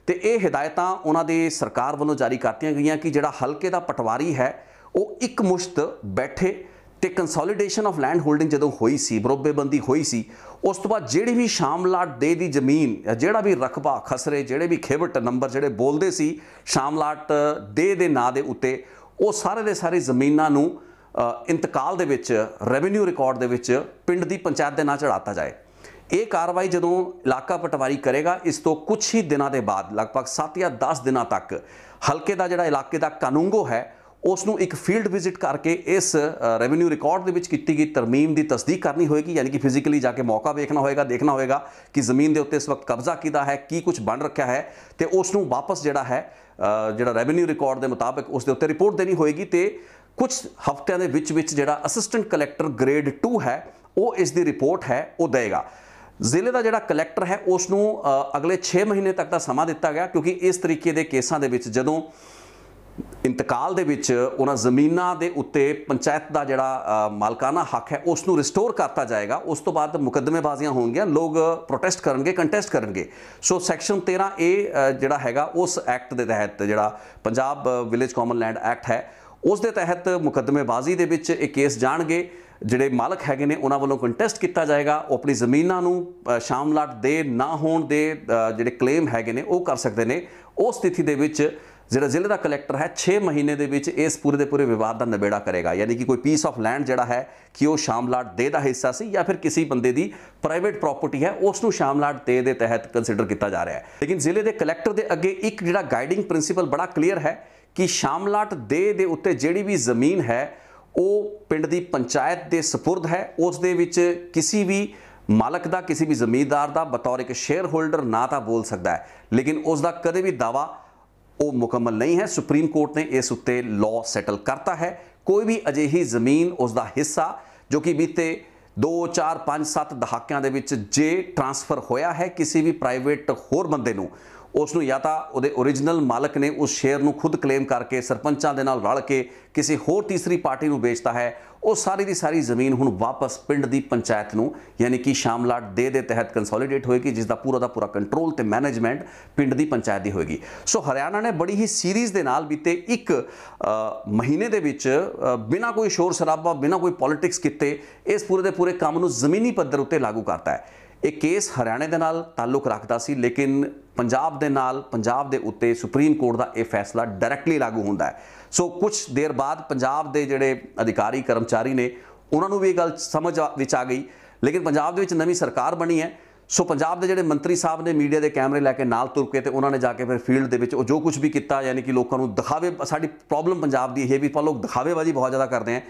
ਤੇ ਇਹ ਹਦਾਇਤਾਂ ਉਹਨਾਂ ਦੇ ਸਰਕਾਰ ਵੱਲੋਂ ਜਾਰੀ ਕਰਤੀਆਂ ਗਈਆਂ ਕਿ ਜਿਹੜਾ ਹਲਕੇ ਦਾ ਪਟਵਾਰੀ ਹੈ ਉਹ ਇੱਕ ਮੁਸ਼ਤ ਬੈਠੇ ਤੇ ਕੰਸੋਲੀਡੇਸ਼ਨ ਆਫ ਲੈਂਡ ਹੋਲਡਿੰਗ ਜਦੋਂ ਹੋਈ ਸੀ ਬਰੋਬੇਬੰਦੀ ਹੋਈ ਸੀ ਉਸ ਤੋਂ ਬਾਅਦ ਜਿਹੜੀ ਵੀ ਸ਼ਾਮਲਾਟ ਦੇ ਦੀ ਜ਼ਮੀਨ ਜਿਹੜਾ ਵੀ ਰਕਬਾ ਖਸਰੇ ਜਿਹੜੇ ਵੀ ਖੇਵਟ ਨੰਬਰ ਜਿਹੜੇ ਬੋਲਦੇ ਸੀ ਸ਼ਾਮਲਾਟ ਦੇ ਦੇ ਨਾਂ ਦੇ ਉੱਤੇ ਉਹ ਸਾਰੇ ਦੇ ਸਾਰੇ ਜ਼ਮੀਨਾਂ ਨੂੰ ਇੰਤਕਾਲ ਦੇ ਵਿੱਚ ਰੈਵਨਿਊ ਰਿਕਾਰਡ ਦੇ ਵਿੱਚ ਪਿੰਡ ਦੀ ਪੰਚਾਇਤ ਦੇ ਨਾਂ ਚੜਾਤਾ ਜਾਏ ਇਹ ਕਾਰਵਾਈ ਜਦੋਂ ਇਲਾਕਾ ਪਟਵਾਰੀ ਕਰੇਗਾ ਇਸ ਤੋਂ ਕੁਝ ਹੀ ਦਿਨਾਂ ਦੇ ਬਾਅਦ ਲਗਭਗ 7 ਜਾਂ 10 ਦਿਨਾਂ ਤੱਕ ਹਲਕੇ ਦਾ ਜਿਹੜਾ ਇਲਾਕੇ ਦਾ ਕਾਨੂੰਗੋ ਹੈ ਉਸ ਨੂੰ ਇੱਕ ਫੀਲਡ ਵਿਜ਼ਿਟ ਕਰਕੇ ਇਸ ਰੈਵਨਿਊ ਰਿਕਾਰਡ ਦੇ ਵਿੱਚ ਕੀਤੀ ਗਈ ਤਰਮੀਮ ਦੀ ਤਸਦੀਕ ਕਰਨੀ ਹੋਏਗੀ ਯਾਨੀ ਕਿ ਫਿਜ਼ੀਕਲੀ ਜਾ ਕੇ ਮੌਕਾ ਵੇਖਣਾ ਹੋਏਗਾ ਦੇਖਣਾ ਹੋਏਗਾ ਕਿ ਜ਼ਮੀਨ ਦੇ ਉੱਤੇ ਇਸ ਵਕਤ ਕਬਜ਼ਾ ਕੀਤਾ ਹੈ ਕੀ ਕੁਝ ਬਣ ਰੱਖਿਆ ਹੈ ਤੇ ਉਸ ਨੂੰ ਵਾਪਸ ਜਿਹੜਾ ਹੈ ਜਿਹੜਾ ਰੈਵਨਿਊ ਰਿਕਾਰਡ ਦੇ ਮੁਤਾਬਕ ਉਸ ਦੇ ਉੱਤੇ ਰਿਪੋਰਟ ਦੇਣੀ ਹੋਏਗੀ ਤੇ ਕੁਝ ਹਫ਼ਤਿਆਂ ਦੇ ਵਿੱਚ ਵਿੱਚ ਜਿਹੜਾ ਅਸਿਸਟੈਂਟ ਕਲੈਕਟਰ ਗ੍ਰੇਡ 2 ਹੈ ਉਹ ਇਸ ਦੀ ਰਿਪੋਰਟ ਹੈ ਉਹ ਦੇਗਾ ਜ਼ਿਲ੍ਹੇ ਦਾ ਜਿਹੜਾ ਕਲੈਕਟਰ ਹੈ ਉਸ ਨੂੰ ਅਗਲੇ 6 ਮਹੀਨੇ ਤੱਕ ਦਾ ਸਮਾਂ ਦਿੱਤਾ ਗਿਆ ਕਿਉਂਕਿ ਇਸ ਤਰੀਕੇ ਦੇ ਕੇਸਾਂ ਦੇ ਵਿੱਚ ਜਦੋਂ ਇੰਤਕਾਲ ਦੇ ਵਿੱਚ ਉਹਨਾਂ ਜ਼ਮੀਨਾਂ ਦੇ ਉੱਤੇ ਪੰਚਾਇਤ ਦਾ ਜਿਹੜਾ ਮਾਲਕਾਨਾ ਹੱਕ ਹੈ ਉਸ ਨੂੰ ਰਿਸਟੋਰ ਕਰਤਾ ਜਾਏਗਾ ਉਸ ਤੋਂ ਬਾਅਦ ਮੁਕੱਦਮੇਬਾਜ਼ੀਆਂ ਹੋਣਗੀਆਂ ਲੋਕ ਪ੍ਰੋਟੈਸਟ ਕਰਨਗੇ ਕੰਟੈਸਟ ਕਰਨਗੇ ਸੋ ਸੈਕਸ਼ਨ 13 ਏ ਜਿਹੜਾ ਹੈਗਾ ਉਸ ਐਕਟ ਦੇ ਤਹਿਤ ਜਿਹੜਾ Punjab village common land act ਹੈ ਉਸ ਦੇ ਤਹਿਤ ਮੁਕੱਦਮੇਬਾਜ਼ੀ ਦੇ ਵਿੱਚ ਇਹ ਕੇਸ ਜਾਣਗੇ ਜਿਹੜੇ ਮਾਲਕ ਹੈਗੇ ਨੇ ਉਹਨਾਂ ਵੱਲੋਂ ਕੰਟੈਸਟ ਕੀਤਾ ਜਾਏਗਾ ਉਹ ਆਪਣੀ ਜ਼ਮੀਨਾਂ ਨੂੰ ਸ਼ਾਮਲਾਟ ਦੇ ਨਾ ਹੋਣ ਦੇ ਜਿਹੜੇ ਕਲੇਮ ਹੈਗੇ ਨੇ ਉਹ ਕਰ ਸਕਦੇ ਨੇ ਉਸ ਸਥਿਤੀ ਦੇ ਵਿੱਚ ਜਿਹੜਾ ਜ਼ਿਲ੍ਹੇ ਦਾ ਕਲੈਕਟਰ ਹੈ 6 ਮਹੀਨੇ ਦੇ ਵਿੱਚ ਇਸ ਪੂਰੇ ਦੇ ਪੂਰੇ ਵਿਵਾਦ ਦਾ ਨਿਬੇੜਾ ਕਰੇਗਾ ਯਾਨੀ ਕਿ ਕੋਈ ਪੀਸ ਆਫ ਲੈਂਡ ਜਿਹੜਾ ਹੈ ਕਿ ਉਹ ਸ਼ਾਮਲਾਟ ਦੇ ਦਾ ਹਿੱਸਾ ਸੀ ਜਾਂ ਫਿਰ ਕਿਸੇ ਬੰਦੇ ਦੀ ਪ੍ਰਾਈਵੇਟ ਪ੍ਰਾਪਰਟੀ ਹੈ ਉਸ ਨੂੰ ਸ਼ਾਮਲਾਟ ਦੇ ਦੇ ਤਹਿਤ ਕੰਸੀਡਰ ਕੀਤਾ ਜਾ ਰਿਹਾ ਹੈ ਲੇਕਿਨ ਜ਼ਿਲ੍ਹੇ ਦੇ ਕਲੈਕਟਰ ਦੇ ਅੱਗੇ ਇੱਕ ਜਿਹੜਾ ਗਾਈਡਿੰਗ ਪ੍ਰਿੰਸੀਪਲ ਬੜਾ ਕਲੀਅਰ ਹੈ ਕਿ ਸ਼ਾਮਲਾਟ ਦੇ ਦੇ ਉੱਤੇ ਜਿਹੜੀ ਵੀ ਜ਼ਮੀਨ ਹੈ ਉਹ ਪਿੰਡ ਦੀ ਪੰਚਾਇਤ ਦੇ ਸਪੁਰਦ ਹੈ ਉਸ ਦੇ ਵਿੱਚ ਕਿਸੇ ਵੀ ਮਾਲਕ ਦਾ ਕਿਸੇ ਵੀ ਜ਼ਮੀਂਦਾਰ ਦਾ ਬਤੌਰ ਇੱਕ ਸ਼ੇਅਰ ਹੋਲਡਰ ਨਾ ਤਾਂ ਬੋਲ ਸਕਦਾ ਹੈ ਲੇਕਿਨ ਉਸ ਦਾ ਕਦੇ ਵੀ ਦਾਵਾ ਉਹ ਮੁਕੰਮਲ ਨਹੀਂ ਹੈ ਸੁਪਰੀਮ ਕੋਰਟ ਨੇ ਇਸ ਉੱਤੇ ਲਾ ਸੈਟਲ ਕਰਤਾ ਹੈ ਕੋਈ ਵੀ ਅਜਿਹੀ ਜ਼ਮੀਨ ਉਸ ਦਾ ਹਿੱਸਾ ਜੋ ਕਿ ਬੀਤੇ 2 4 5 7 ਦਹਾਕਿਆਂ ਦੇ ਵਿੱਚ ਜੇ ਟ੍ਰਾਂਸਫਰ ਹੋਇਆ ਹੈ ਕਿਸੇ ਵੀ ਪ੍ਰਾਈਵੇਟ ਹੋਰ ਬੰਦੇ ਨੂੰ ਉਸ ਨੂੰ ਜਾਂ ਤਾਂ ਉਹਦੇ origignal ਮਾਲਕ ਨੇ ਉਸ ਸ਼ੇਅਰ ਨੂੰ ਖੁਦ ਕਲੇਮ ਕਰਕੇ ਸਰਪੰਚਾਂ ਦੇ ਨਾਲ ਰਲ ਕੇ ਕਿਸੇ ਹੋਰ ਤੀਸਰੀ ਪਾਰਟੀ ਨੂੰ ਵੇਚਦਾ ਹੈ ਉਹ ਸਾਰੀ ਦੀ ਸਾਰੀ ਜ਼ਮੀਨ ਹੁਣ ਵਾਪਸ ਪਿੰਡ ਦੀ ਪੰਚਾਇਤ ਨੂੰ ਯਾਨੀ ਕਿ ਸ਼ਾਮਲਾਟ ਦੇ ਦੇ ਤਹਿਤ ਕੰਸੋਲੀਡੇਟ ਹੋਏਗੀ ਜਿਸ ਦਾ ਪੂਰਾ ਦਾ ਪੂਰਾ ਕੰਟਰੋਲ ਤੇ ਮੈਨੇਜਮੈਂਟ ਪਿੰਡ ਦੀ ਪੰਚਾਇਤ ਦੀ ਹੋਏਗੀ ਸੋ ਹਰਿਆਣਾ ਨੇ ਬੜੀ ਹੀ ਸੀਰੀਜ਼ ਦੇ ਨਾਲ ਬੀਤੇ ਇੱਕ ਮਹੀਨੇ ਦੇ ਵਿੱਚ ਬਿਨਾਂ ਕੋਈ ਸ਼ੋਰ ਸ਼ਰਾਬਾ ਬਿਨਾਂ ਕੋਈ ਪੋਲਿਟਿਕਸ ਕੀਤੇ ਇਸ ਪੂਰੇ ਦੇ ਪੂਰੇ ਕੰਮ ਨੂੰ ਜ਼ਮੀਨੀ ਪੱਧਰ ਉੱਤੇ ਲਾਗੂ ਕਰਤਾ ਹੈ ਇਹ ਕੇਸ ਹਰਿਆਣੇ ਦੇ ਨਾਲ ਤਾਲੁਕ ਰੱਖਦਾ ਸੀ ਲੇਕਿਨ ਪੰਜਾਬ ਦੇ ਨਾਲ ਪੰਜਾਬ ਦੇ ਉੱਤੇ ਸੁਪਰੀਮ ਕੋਰਟ ਦਾ ਇਹ ਫੈਸਲਾ ਡਾਇਰੈਕਟਲੀ ਲਾਗੂ ਹੁੰਦਾ ਹੈ ਸੋ ਕੁਝ ਦੇਰ ਬਾਅਦ ਪੰਜਾਬ ਦੇ ਜਿਹੜੇ ਅਧਿਕਾਰੀ ਕਰਮਚਾਰੀ ਨੇ ਉਹਨਾਂ ਨੂੰ ਵੀ ਇਹ ਗੱਲ ਸਮਝ ਵਿੱਚ ਆ ਗਈ ਲੇਕਿਨ ਪੰਜਾਬ ਦੇ ਵਿੱਚ ਨਵੀਂ ਸਰਕਾਰ ਬਣੀ ਹੈ ਸੋ ਪੰਜਾਬ ਦੇ ਜਿਹੜੇ ਮੰਤਰੀ ਸਾਹਿਬ ਨੇ ਮੀਡੀਆ ਦੇ ਕੈਮਰੇ ਲੈ ਕੇ ਨਾਲ ਤੁਰ ਕੇ ਤੇ ਉਹਨਾਂ ਨੇ ਜਾ ਕੇ ਫਿਰ ਫੀਲਡ ਦੇ ਵਿੱਚ ਉਹ ਜੋ ਕੁਝ ਵੀ ਕੀਤਾ ਯਾਨੀ ਕਿ ਲੋਕਾਂ ਨੂੰ ਦਿਖਾਵੇ ਸਾਡੀ ਪ੍ਰੋਬਲਮ ਪੰਜਾਬ ਦੀ ਇਹ ਵੀ ਪਰ ਲੋਕ ਦਿਖਾਵੇਬਾਜ਼ੀ ਬਹੁਤ ਜ਼ਿਆਦਾ ਕਰਦੇ ਆ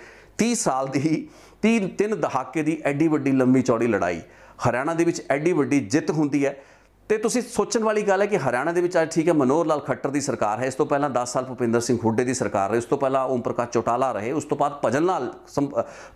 30 ਸਾਲ ਦੀ 3 ਤਿੰਨ ਦਹਾਕੇ ਦੀ ਐਡੀ ਵੱਡੀ ਲੰਮੀ ਚੌੜੀ ਲੜਾਈ ਹਰਿਆਣਾ ਦੇ ਵਿੱਚ ਐਡੀ ਵੱਡੀ ਜਿੱਤ ਹੁੰਦੀ ਹੈ ਤੇ ਤੁਸੀਂ ਸੋਚਣ ਵਾਲੀ ਗੱਲ ਹੈ ਕਿ ਹਰਿਆਣਾ ਦੇ ਵਿੱਚ ਅੱਜ ਠੀਕ ਹੈ ਮਨੋਹਰ ਲਾਲ ਖੱਟਰ ਦੀ ਸਰਕਾਰ ਹੈ ਇਸ ਤੋਂ ਪਹਿਲਾਂ 10 ਸਾਲ ਭੁਪਿੰਦਰ ਸਿੰਘ ਹੁੱਡੇ ਦੀ ਸਰਕਾਰ ਰਹੀ ਉਸ ਤੋਂ ਪਹਿਲਾਂ ਓਮ ਪ੍ਰਕਾਸ਼ ਚੋਟਾਲਾ ਰਹੇ ਉਸ ਤੋਂ ਬਾਅਦ ਭਜਨ ਲਾਲ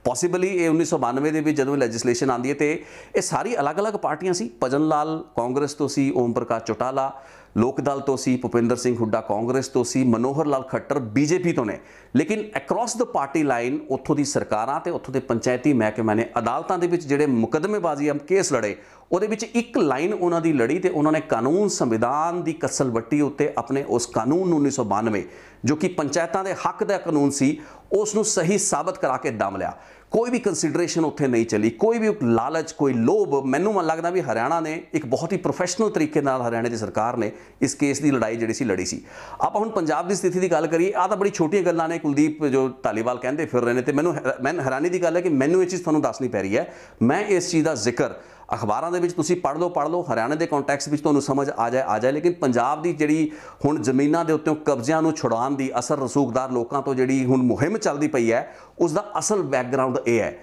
ਪੋਸੀਬਲੀ ਇਹ 1992 ਦੇ ਵਿੱਚ ਜਦੋਂ ਲੈਜਿਸਲੇਸ਼ਨ ਆਂਦੀ ਹੈ ਤੇ ਇਹ ਸਾਰੀ ਅਲੱਗ-ਅਲੱਗ ਪਾਰਟੀਆਂ ਸੀ ਭਜਨ ਲਾਲ ਕਾਂਗਰਸ ਤੋਂ ਸੀ ਓਮ ਪ੍ਰਕਾਸ਼ ਚੋਟਾਲਾ ਲੋਕਦਲ ਤੋਂ ਸੀ ਭੁਪਿੰਦਰ ਸਿੰਘ ਹੁੱਡਾ ਕਾਂਗਰਸ ਤੋਂ ਸੀ ਮਨੋਹਰ ਲਾਲ ਖੱਟਰ ਬੀਜੇਪੀ ਤੋਂ ਨੇ ਲੇਕਿਨ ਅਕ੍ਰੋਸ ਦਾ ਪਾਰਟੀ ਲਾਈਨ ਉੱਥੋਂ ਦੀ ਸਰਕਾਰਾਂ ਤੇ ਉੱਥੋਂ ਦੇ ਪੰਚਾਇਤੀ ਮਹਿਕਮਿਆਂ ਨੇ ਅਦਾਲਤਾਂ ਦੇ ਵਿੱਚ ਜਿਹੜੇ ਮੁਕਦਮੇਬਾਜ਼ੀ ਆ ਕੇਸ ਲੜੇ ਉਹਦੇ ਵਿੱਚ ਇੱਕ ਲਾਈਨ ਉਹਨਾਂ ਦੀ ਲੜੀ ਤੇ ਉਹਨਾਂ ਨੇ ਕਾਨੂੰਨ ਸੰਵਿਧਾਨ ਦੀ ਕਸਲਵੱਟੀ ਉੱਤੇ ਆਪਣੇ ਉਸ ਕਾਨੂੰਨ 1992 ਜੋ ਕਿ ਪੰਚਾਇਤਾਂ ਦੇ ਹੱਕ ਦਾ ਕਾਨੂੰਨ ਸੀ ਉਸ ਨੂੰ ਸਹੀ ਸਾਬਤ ਕਰਾ ਕੇ ਦਮ ਲਿਆ ਕੋਈ ਵੀ ਕੰਸੀਡਰੇਸ਼ਨ ਉੱਥੇ ਨਹੀਂ ਚੱਲੀ ਕੋਈ ਵੀ ਲਾਲਚ ਕੋਈ ਲੋਭ ਮੈਨੂੰ ਮਨ ਲੱਗਦਾ ਵੀ ਹਰਿਆਣਾ ਨੇ ਇੱਕ ਬਹੁਤ ਹੀ ਪ੍ਰੋਫੈਸ਼ਨਲ ਤਰੀਕੇ ਨਾਲ ਹਰਿਆਣੇ ਦੀ ਸਰਕਾਰ ਨੇ ਇਸ ਕੇਸ ਦੀ ਲੜਾਈ ਜਿਹੜੀ ਸੀ ਲੜੀ ਸੀ ਆਪਾਂ ਹੁਣ ਪੰਜਾਬ ਦੀ ਸਥਿਤੀ ਦੀ ਗੱਲ ਕਰੀਏ ਆ ਤਾਂ ਬੜੀ ਛੋਟੀਆਂ ਗੱਲਾਂ ਨੇ ਕੁਲਦੀਪ ਜੋ ਢਾਲੀਵਾਲ ਕਹਿੰਦੇ ਫਿਰ ਰਹੇ ਨੇ ਤੇ ਮੈਨੂੰ ਮੈਂ ਹੈਰਾਨੀ ਦੀ ਗੱਲ ਹੈ ਕਿ ਮੈਨੂੰ ਇਹ ਚੀਜ਼ ਤੁਹਾਨੂੰ ਦੱਸਣੀ ਪੈ ਰਹੀ ਹੈ ਮੈਂ ਇਸ ਚੀਜ਼ ਦਾ ਜ਼ਿਕਰ ਅਖਬਾਰਾਂ ਦੇ ਵਿੱਚ ਤੁਸੀਂ ਪੜ੍ਹ ਲਓ ਪੜ੍ਹ ਲਓ ਹਰਿਆਣਾ ਦੇ ਕੰਟੈਕਸਟ ਵਿੱਚ ਤੁਹਾਨੂੰ ਸਮਝ ਆ ਜਾਏ ਆ ਜਾਏ ਲੇਕਿਨ ਪੰਜਾਬ ਦੀ ਜਿਹੜੀ ਹੁਣ ਜ਼ਮੀਨਾਂ ਦੇ ਉੱਤੇ ਕਬਜ਼ਿਆਂ ਨੂੰ ਛੁਡਾਉਣ ਦੀ ਅਸਰ ਰਸੂਖਦਾਰ ਲੋਕਾਂ ਤੋਂ ਜਿਹੜੀ ਹੁਣ ਮੁਹਿੰਮ ਚੱਲਦੀ ਪਈ ਹੈ ਉਸ ਦਾ ਅਸਲ ਬੈਕਗ੍ਰਾਉਂਡ ਇਹ ਹੈ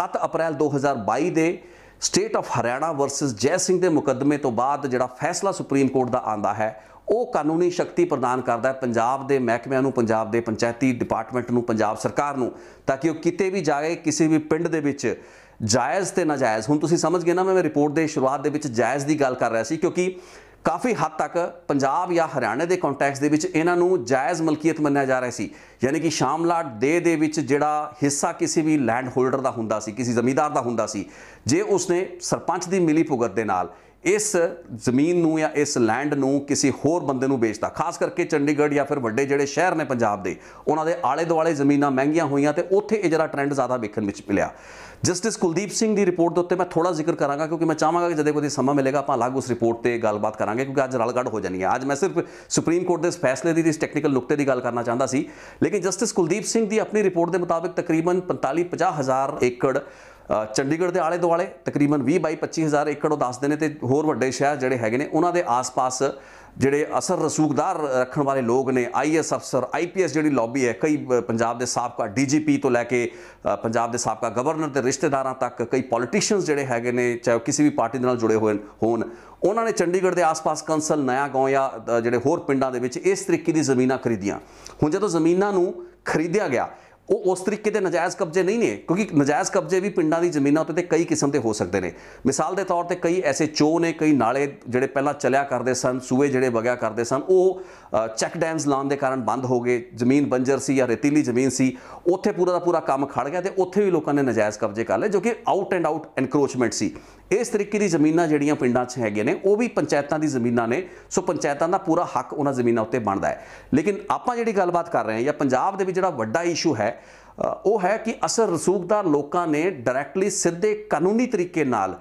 7 ਅਪ੍ਰੈਲ 2022 ਦੇ ਸਟੇਟ ਆਫ ਹਰਿਆਣਾ ਵਰਸਸ ਜੈ ਸਿੰਘ ਦੇ ਮੁਕੱਦਮੇ ਤੋਂ ਬਾਅਦ ਜਿਹੜਾ ਫੈਸਲਾ ਸੁਪਰੀਮ ਕੋਰਟ ਦਾ ਆਂਦਾ ਹੈ ਉਹ ਕਾਨੂੰਨੀ ਸ਼ਕਤੀ ਪ੍ਰਦਾਨ ਕਰਦਾ ਹੈ ਪੰਜਾਬ ਦੇ ਮਹਿਕਮਿਆਂ ਨੂੰ ਪੰਜਾਬ ਦੇ ਪੰਚਾਇਤੀ ਡਿਪਾਰਟਮੈਂਟ ਨੂੰ ਪੰਜਾਬ ਸਰਕਾਰ ਨੂੰ ਤਾਂ ਕਿ ਉਹ ਕਿਤੇ ਵੀ ਜਾਏ ਕਿਸੇ ਵੀ ਪਿੰਡ ਦੇ ਵਿੱਚ ਜਾਇਜ਼ ਤੇ ਨਾਜਾਇਜ਼ ਹੁਣ ਤੁਸੀਂ ਸਮਝ ਗਏ ਨਾ ਮੈਂ ਰਿਪੋਰਟ ਦੇ ਸ਼ੁਰੂਆਤ ਦੇ ਵਿੱਚ ਜਾਇਜ਼ ਦੀ ਗੱਲ ਕਰ ਰਿਹਾ ਸੀ ਕਿਉਂਕਿ ਕਾਫੀ ਹੱਦ ਤੱਕ ਪੰਜਾਬ ਜਾਂ ਹਰਿਆਣਾ ਦੇ ਕੰਟੈਕਸਟ ਦੇ ਵਿੱਚ ਇਹਨਾਂ ਨੂੰ ਜਾਇਜ਼ ਮਲਕੀਅਤ ਮੰਨਿਆ ਜਾ ਰਿਹਾ ਸੀ ਯਾਨੀ ਕਿ ਸ਼ਾਮਲਾਟ ਦੇ ਦੇ ਵਿੱਚ ਜਿਹੜਾ ਹਿੱਸਾ ਕਿਸੇ ਵੀ ਲੈਂਡ ਹੋਲਡਰ ਦਾ ਹੁੰਦਾ ਸੀ ਕਿਸੇ ਜ਼ਮੀਂਦਾਰ ਦਾ ਹੁੰਦਾ ਸੀ ਜੇ ਉਸਨੇ ਸਰਪੰਚ ਦੀ ਮਿਲੀ ਭੁਗਤ ਦੇ ਨਾਲ ਇਸ ਜ਼ਮੀਨ ਨੂੰ ਜਾਂ ਇਸ ਲੈਂਡ ਨੂੰ ਕਿਸੇ ਹੋਰ ਬੰਦੇ ਨੂੰ ਵੇਚਦਾ ਖਾਸ ਕਰਕੇ ਚੰਡੀਗੜ੍ਹ ਜਾਂ ਫਿਰ ਵੱਡੇ ਜਿਹੜੇ ਸ਼ਹਿਰ ਨੇ ਪੰਜਾਬ ਦੇ ਉਹਨਾਂ ਦੇ ਆਲੇ ਦੁਆਲੇ ਜ਼ਮੀਨਾਂ ਮਹਿੰਗੀਆਂ ਹੋਈਆਂ ਤੇ ਉੱਥੇ ਇਹ ਜਿਹੜਾ ਟ੍ਰੈਂਡ ਜ਼ਿਆਦਾ ਵੇਖਣ ਵਿੱਚ ਮਿਲਿਆ ਜਸਟਿਸ ਕੁਲਦੀਪ ਸਿੰਘ ਦੀ ਰਿਪੋਰਟ ਦੇ ਉੱਤੇ ਮੈਂ ਥੋੜਾ ਜ਼ਿਕਰ ਕਰਾਂਗਾ ਕਿਉਂਕਿ ਮੈਂ ਚਾਹਾਂਗਾ ਕਿ ਜਦੋਂ ਕੋਈ ਸਮਾਂ ਮਿਲੇਗਾ ਆਪਾਂ ਅਲੱਗ ਉਸ ਰਿਪੋਰਟ ਤੇ ਗੱਲਬਾਤ ਕਰਾਂਗੇ ਕਿਉਂਕਿ ਅੱਜ ਰਲਗੜ ਹੋ ਜਾਣੀ ਹੈ ਅੱਜ ਮੈਂ ਸਿਰਫ ਸੁਪਰੀਮ ਕੋਰਟ ਦੇ ਇਸ ਫੈਸਲੇ ਦੀ ਇਸ ਟੈਕਨੀਕਲ ਨੁਕਤੇ ਦੀ ਗੱਲ ਕਰਨਾ ਚਾਹੁੰਦਾ ਸੀ ਲੇਕਿਨ ਜਸਟਿਸ ਕੁਲਦੀਪ ਸਿੰਘ ਦੀ ਆਪਣੀ ਰਿਪੋਰਟ ਦੇ ਮੁਤਾਬਕ ਤਕਰੀਬਨ 45 50 ਹਜ਼ਾਰ ਏਕੜ ਚੰਡੀਗੜ੍ਹ ਦੇ ਆਲੇ ਦੁਆਲੇ ਤਕਰੀਬਨ 20 ਬਾਈ 25000 ਏਕੜ ਉਹ ਦੱਸਦੇ ਨੇ ਤੇ ਹੋਰ ਵੱਡੇ ਸ਼ਹਿਰ ਜਿਹੜੇ ਹੈਗੇ ਨੇ ਉਹਨਾਂ ਦੇ ਆਸ-ਪਾਸ ਜਿਹੜੇ ਅਸਰ ਰਸੂਖਦਾਰ ਰੱਖਣ ਵਾਲੇ ਲੋਕ ਨੇ ਆਈਐਸ ਅਫਸਰ ਆਈਪੀਐਸ ਜਿਹੜੀ ਲੌਬੀ ਹੈ ਕਈ ਪੰਜਾਬ ਦੇ ਸਾਬਕਾ ਡੀਜੀਪੀ ਤੋਂ ਲੈ ਕੇ ਪੰਜਾਬ ਦੇ ਸਾਬਕਾ ਗਵਰਨਰ ਤੇ ਰਿਸ਼ਤੇਦਾਰਾਂ ਤੱਕ ਕਈ ਪੋਲੀਟੀਸ਼ੀਅਨਸ ਜਿਹੜੇ ਹੈਗੇ ਨੇ ਚਾਹੇ ਕਿਸੇ ਵੀ ਪਾਰਟੀ ਦੇ ਨਾਲ ਜੁੜੇ ਹੋਏ ਹੋਣ ਉਹਨਾਂ ਨੇ ਚੰਡੀਗੜ੍ਹ ਦੇ ਆਸ-ਪਾਸ ਕੰਸਲ ਨਿਆ ਗਾਉਂ ਜਾਂ ਜਿਹੜੇ ਹੋਰ ਪਿੰਡਾਂ ਦੇ ਵਿੱਚ ਇਸ ਤਰੀਕੇ ਦੀ ਜ਼ਮੀਨਾਂ ਖਰੀਦੀਆਂ ਹੁਣ ਜਦੋਂ ਜ਼ਮੀਨਾਂ ਨੂੰ ਖਰੀਦਿਆ ਗਿਆ ਉਹ ਉਸ ਤਰੀਕੇ ਦੇ ਨਜਾਇਜ਼ ਕਬਜ਼ੇ ਨਹੀਂ ਨੇ ਕਿਉਂਕਿ ਨਜਾਇਜ਼ ਕਬਜ਼ੇ ਵੀ ਪਿੰਡਾਂ ਦੀ ਜ਼ਮੀਨਾਂ ਉੱਤੇ ਤੇ ਕਈ ਕਿਸਮ ਦੇ ਹੋ ਸਕਦੇ ਨੇ ਮਿਸਾਲ ਦੇ ਤੌਰ ਤੇ ਕਈ ਐਸੇ ਚੋ ਨੇ ਕਈ ਨਾਲੇ ਜਿਹੜੇ ਪਹਿਲਾਂ ਚਲਿਆ ਕਰਦੇ ਸਨ ਸੂਏ ਜਿਹੜੇ ਵਗਿਆ ਕਰਦੇ ਸਨ ਉਹ ਚੈੱਕ ਡੈਮਸ ਲਾਉਣ ਦੇ ਕਾਰਨ ਬੰਦ ਹੋ ਗਏ ਜ਼ਮੀਨ ਬੰਜਰ ਸੀ ਜਾਂ ਰੇਤੀਲੀ ਜ਼ਮੀਨ ਸੀ ਉੱਥੇ ਪੂਰਾ ਦਾ ਪੂਰਾ ਕੰਮ ਖੜ ਗਿਆ ਤੇ ਉੱਥੇ ਵੀ ਲੋਕਾਂ ਨੇ ਨਜਾਇਜ਼ ਕਬਜ਼ੇ ਕਰ ਲਏ ਜੋ ਕਿ ਆਊਟ ਐਂਡ ਆਊਟ ਐਨਕਰੋਚਮੈਂਟ ਸੀ ਇਸ ਤਰੀਕੇ ਦੀ ਜ਼ਮੀਨਾਂ ਜਿਹੜੀਆਂ ਪਿੰਡਾਂ 'ਚ ਹੈਗੀਆਂ ਨੇ ਉਹ ਵੀ ਪੰਚਾਇਤਾਂ ਦੀ ਜ਼ਮੀਨਾਂ ਨੇ ਸੋ ਪੰਚਾਇਤਾਂ ਦਾ ਪੂਰਾ ਹੱਕ ਉਹਨਾਂ ਜ਼ਮੀਨਾਂ ਉੱਤੇ ਬਣਦਾ ਹੈ ਲੇਕਿਨ ਆਪਾਂ ਜਿਹੜੀ ਗੱਲਬਾਤ ਕਰ ਰਹੇ ਹਾਂ ਜਾਂ ਪੰਜਾਬ ਦੇ ਵਿੱਚ ਜਿਹੜਾ ਵੱਡਾ ਇਸ਼ੂ ਹੈ ਉਹ ਹੈ ਕਿ ਅਸਰ ਰਸੂਖਦਾਰ ਲੋਕਾਂ ਨੇ ਡਾਇਰੈਕਟਲੀ ਸਿੱਧੇ ਕਾਨੂੰਨੀ ਤਰੀਕੇ ਨਾਲ